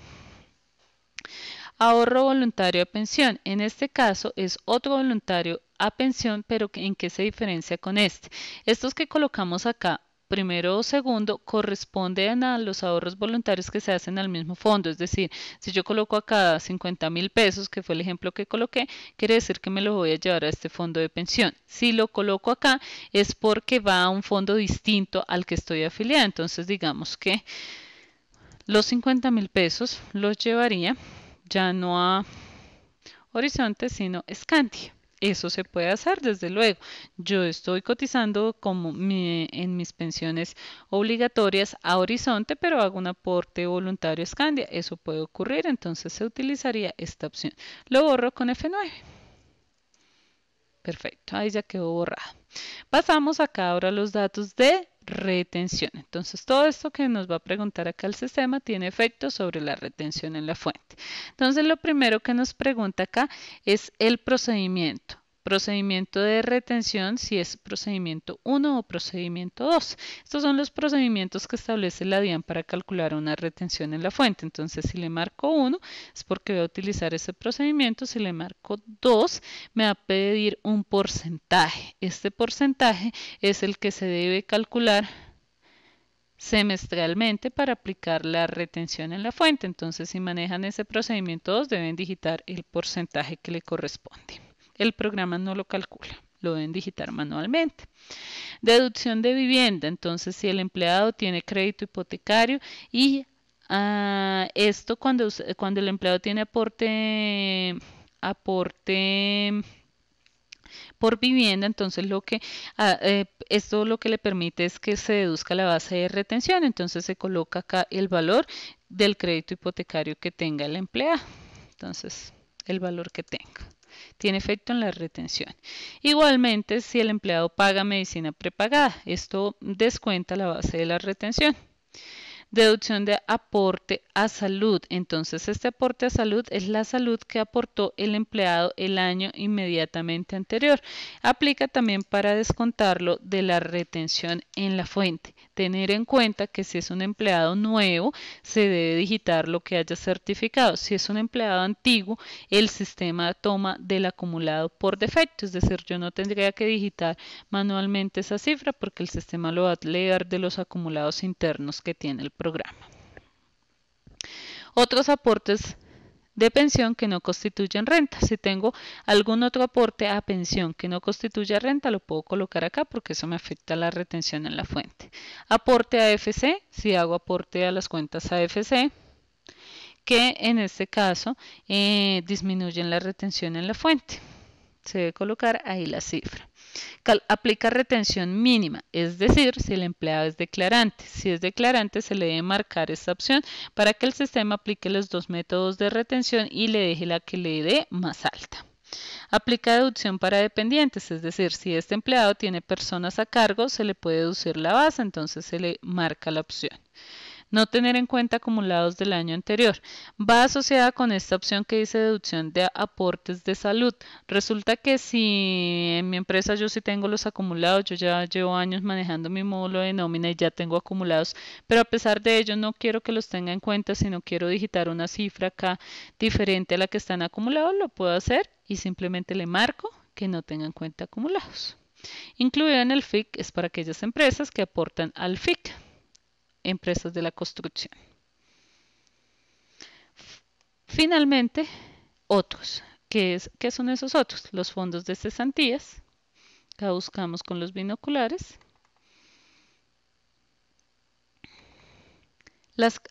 Speaker 2: Ahorro voluntario de pensión. En este caso es otro voluntario a pensión, pero en qué se diferencia con este. Estos que colocamos acá primero o segundo corresponden a los ahorros voluntarios que se hacen al mismo fondo. Es decir, si yo coloco acá 50 mil pesos, que fue el ejemplo que coloqué, quiere decir que me lo voy a llevar a este fondo de pensión. Si lo coloco acá es porque va a un fondo distinto al que estoy afiliada. Entonces digamos que los 50 mil pesos los llevaría ya no a Horizonte, sino Scandia. Eso se puede hacer, desde luego. Yo estoy cotizando como mi, en mis pensiones obligatorias a Horizonte, pero hago un aporte voluntario a Scandia. Eso puede ocurrir, entonces se utilizaría esta opción. Lo borro con F9. Perfecto, ahí ya quedó borrado. Pasamos acá ahora a los datos de retención. Entonces, todo esto que nos va a preguntar acá el sistema tiene efecto sobre la retención en la fuente. Entonces, lo primero que nos pregunta acá es el procedimiento. Procedimiento de retención si es procedimiento 1 o procedimiento 2. Estos son los procedimientos que establece la DIAN para calcular una retención en la fuente. Entonces, si le marco 1 es porque voy a utilizar ese procedimiento. Si le marco 2 me va a pedir un porcentaje. Este porcentaje es el que se debe calcular semestralmente para aplicar la retención en la fuente. Entonces, si manejan ese procedimiento 2, deben digitar el porcentaje que le corresponde el programa no lo calcula, lo deben digitar manualmente. Deducción de vivienda, entonces si el empleado tiene crédito hipotecario y ah, esto cuando, cuando el empleado tiene aporte, aporte por vivienda, entonces lo que ah, eh, esto lo que le permite es que se deduzca la base de retención, entonces se coloca acá el valor del crédito hipotecario que tenga el empleado, entonces el valor que tenga tiene efecto en la retención. Igualmente, si el empleado paga medicina prepagada, esto descuenta la base de la retención. Deducción de aporte a salud. Entonces, este aporte a salud es la salud que aportó el empleado el año inmediatamente anterior. Aplica también para descontarlo de la retención en la fuente tener en cuenta que si es un empleado nuevo, se debe digitar lo que haya certificado. Si es un empleado antiguo, el sistema toma del acumulado por defecto, es decir, yo no tendría que digitar manualmente esa cifra porque el sistema lo va a leer de los acumulados internos que tiene el programa. Otros aportes de pensión que no constituyen renta. Si tengo algún otro aporte a pensión que no constituya renta, lo puedo colocar acá porque eso me afecta la retención en la fuente. Aporte a FC, si hago aporte a las cuentas AFC, que en este caso eh, disminuyen la retención en la fuente. Se debe colocar ahí la cifra aplica retención mínima, es decir, si el empleado es declarante. Si es declarante, se le debe marcar esta opción para que el sistema aplique los dos métodos de retención y le deje la que le dé más alta. Aplica deducción para dependientes, es decir, si este empleado tiene personas a cargo, se le puede deducir la base, entonces se le marca la opción no tener en cuenta acumulados del año anterior. Va asociada con esta opción que dice deducción de aportes de salud. Resulta que si en mi empresa yo sí tengo los acumulados, yo ya llevo años manejando mi módulo de nómina y ya tengo acumulados, pero a pesar de ello no quiero que los tenga en cuenta, sino quiero digitar una cifra acá diferente a la que están acumulados, lo puedo hacer y simplemente le marco que no tenga en cuenta acumulados. Incluido en el FIC es para aquellas empresas que aportan al FIC empresas de la construcción. Finalmente, otros. ¿Qué, es, ¿Qué son esos otros? Los fondos de cesantías. que buscamos con los binoculares.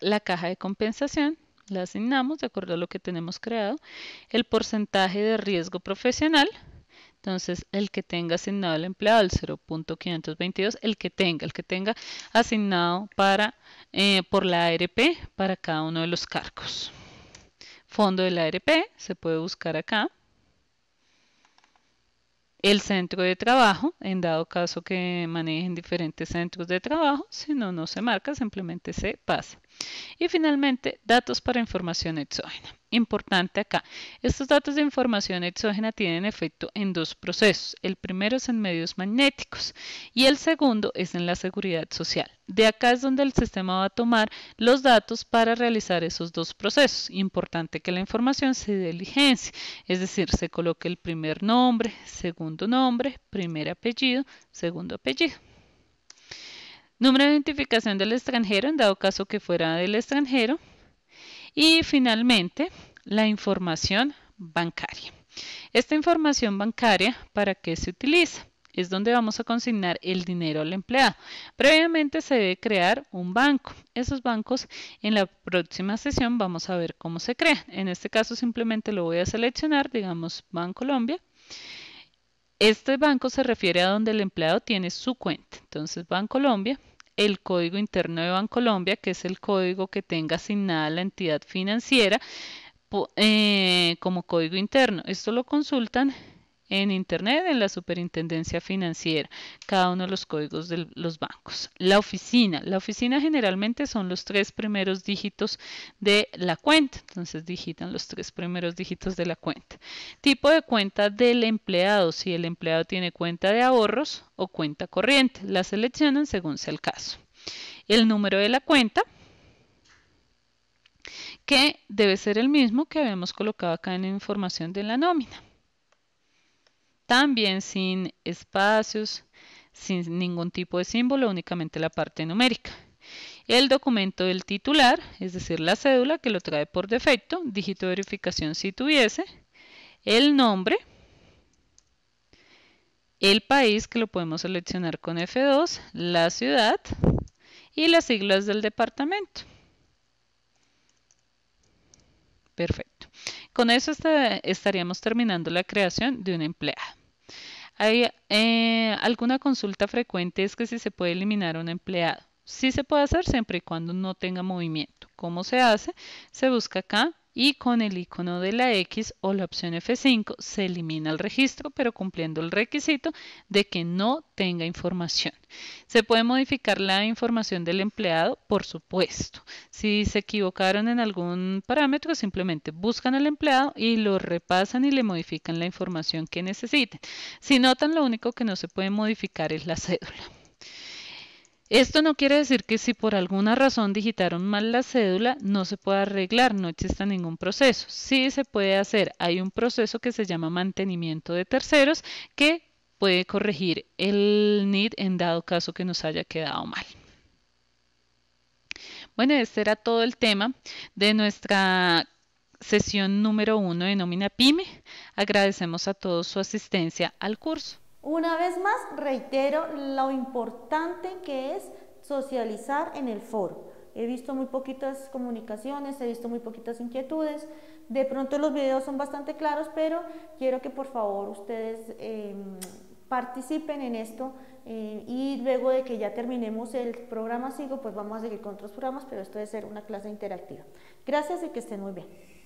Speaker 2: la caja de compensación, la asignamos de acuerdo a lo que tenemos creado. El porcentaje de riesgo profesional, entonces, el que tenga asignado el empleado, el 0.522, el que tenga, el que tenga asignado para, eh, por la ARP para cada uno de los cargos. Fondo de la ARP se puede buscar acá. El centro de trabajo, en dado caso que manejen diferentes centros de trabajo, si no, no se marca, simplemente se pasa. Y finalmente, datos para información exógena importante acá. Estos datos de información exógena tienen efecto en dos procesos. El primero es en medios magnéticos y el segundo es en la seguridad social. De acá es donde el sistema va a tomar los datos para realizar esos dos procesos. Importante que la información se diligencie, es decir, se coloque el primer nombre, segundo nombre, primer apellido, segundo apellido. Número de identificación del extranjero, en dado caso que fuera del extranjero, y finalmente, la información bancaria. Esta información bancaria, ¿para qué se utiliza? Es donde vamos a consignar el dinero al empleado. Previamente se debe crear un banco. Esos bancos en la próxima sesión vamos a ver cómo se crean. En este caso simplemente lo voy a seleccionar, digamos colombia Este banco se refiere a donde el empleado tiene su cuenta. Entonces colombia el código interno de Bancolombia, que es el código que tenga asignada la entidad financiera eh, como código interno. Esto lo consultan en Internet en la Superintendencia Financiera, cada uno de los códigos de los bancos. La oficina. La oficina generalmente son los tres primeros dígitos de la cuenta. Entonces digitan los tres primeros dígitos de la cuenta. Tipo de cuenta del empleado. Si el empleado tiene cuenta de ahorros o cuenta corriente. La seleccionan según sea el caso. El número de la cuenta que debe ser el mismo que habíamos colocado acá en la información de la nómina también sin espacios, sin ningún tipo de símbolo, únicamente la parte numérica. El documento del titular, es decir, la cédula que lo trae por defecto, dígito de verificación si tuviese, el nombre, el país que lo podemos seleccionar con F2, la ciudad y las siglas del departamento. Perfecto. Con eso este, estaríamos terminando la creación de un empleado. Hay, eh, alguna consulta frecuente es que si se puede eliminar a un empleado. Sí se puede hacer siempre y cuando no tenga movimiento. ¿Cómo se hace? Se busca acá y con el icono de la X o la opción F5 se elimina el registro, pero cumpliendo el requisito de que no tenga información. ¿Se puede modificar la información del empleado? Por supuesto. Si se equivocaron en algún parámetro, simplemente buscan al empleado y lo repasan y le modifican la información que necesiten. Si notan, lo único que no se puede modificar es la cédula. Esto no quiere decir que si por alguna razón digitaron mal la cédula no se pueda arreglar, no existe ningún proceso. Sí se puede hacer. Hay un proceso que se llama mantenimiento de terceros que puede corregir el NID en dado caso que nos haya quedado mal. Bueno, este era todo el tema de nuestra sesión número uno de Nómina PyME. Agradecemos a todos su asistencia al
Speaker 1: curso. Una vez más, reitero lo importante que es socializar en el foro. He visto muy poquitas comunicaciones, he visto muy poquitas inquietudes. De pronto los videos son bastante claros, pero quiero que por favor ustedes em, participen en esto eh, y luego de que ya terminemos el programa sigo, pues vamos a seguir con otros programas, pero esto debe ser una clase interactiva. Gracias y que estén muy bien.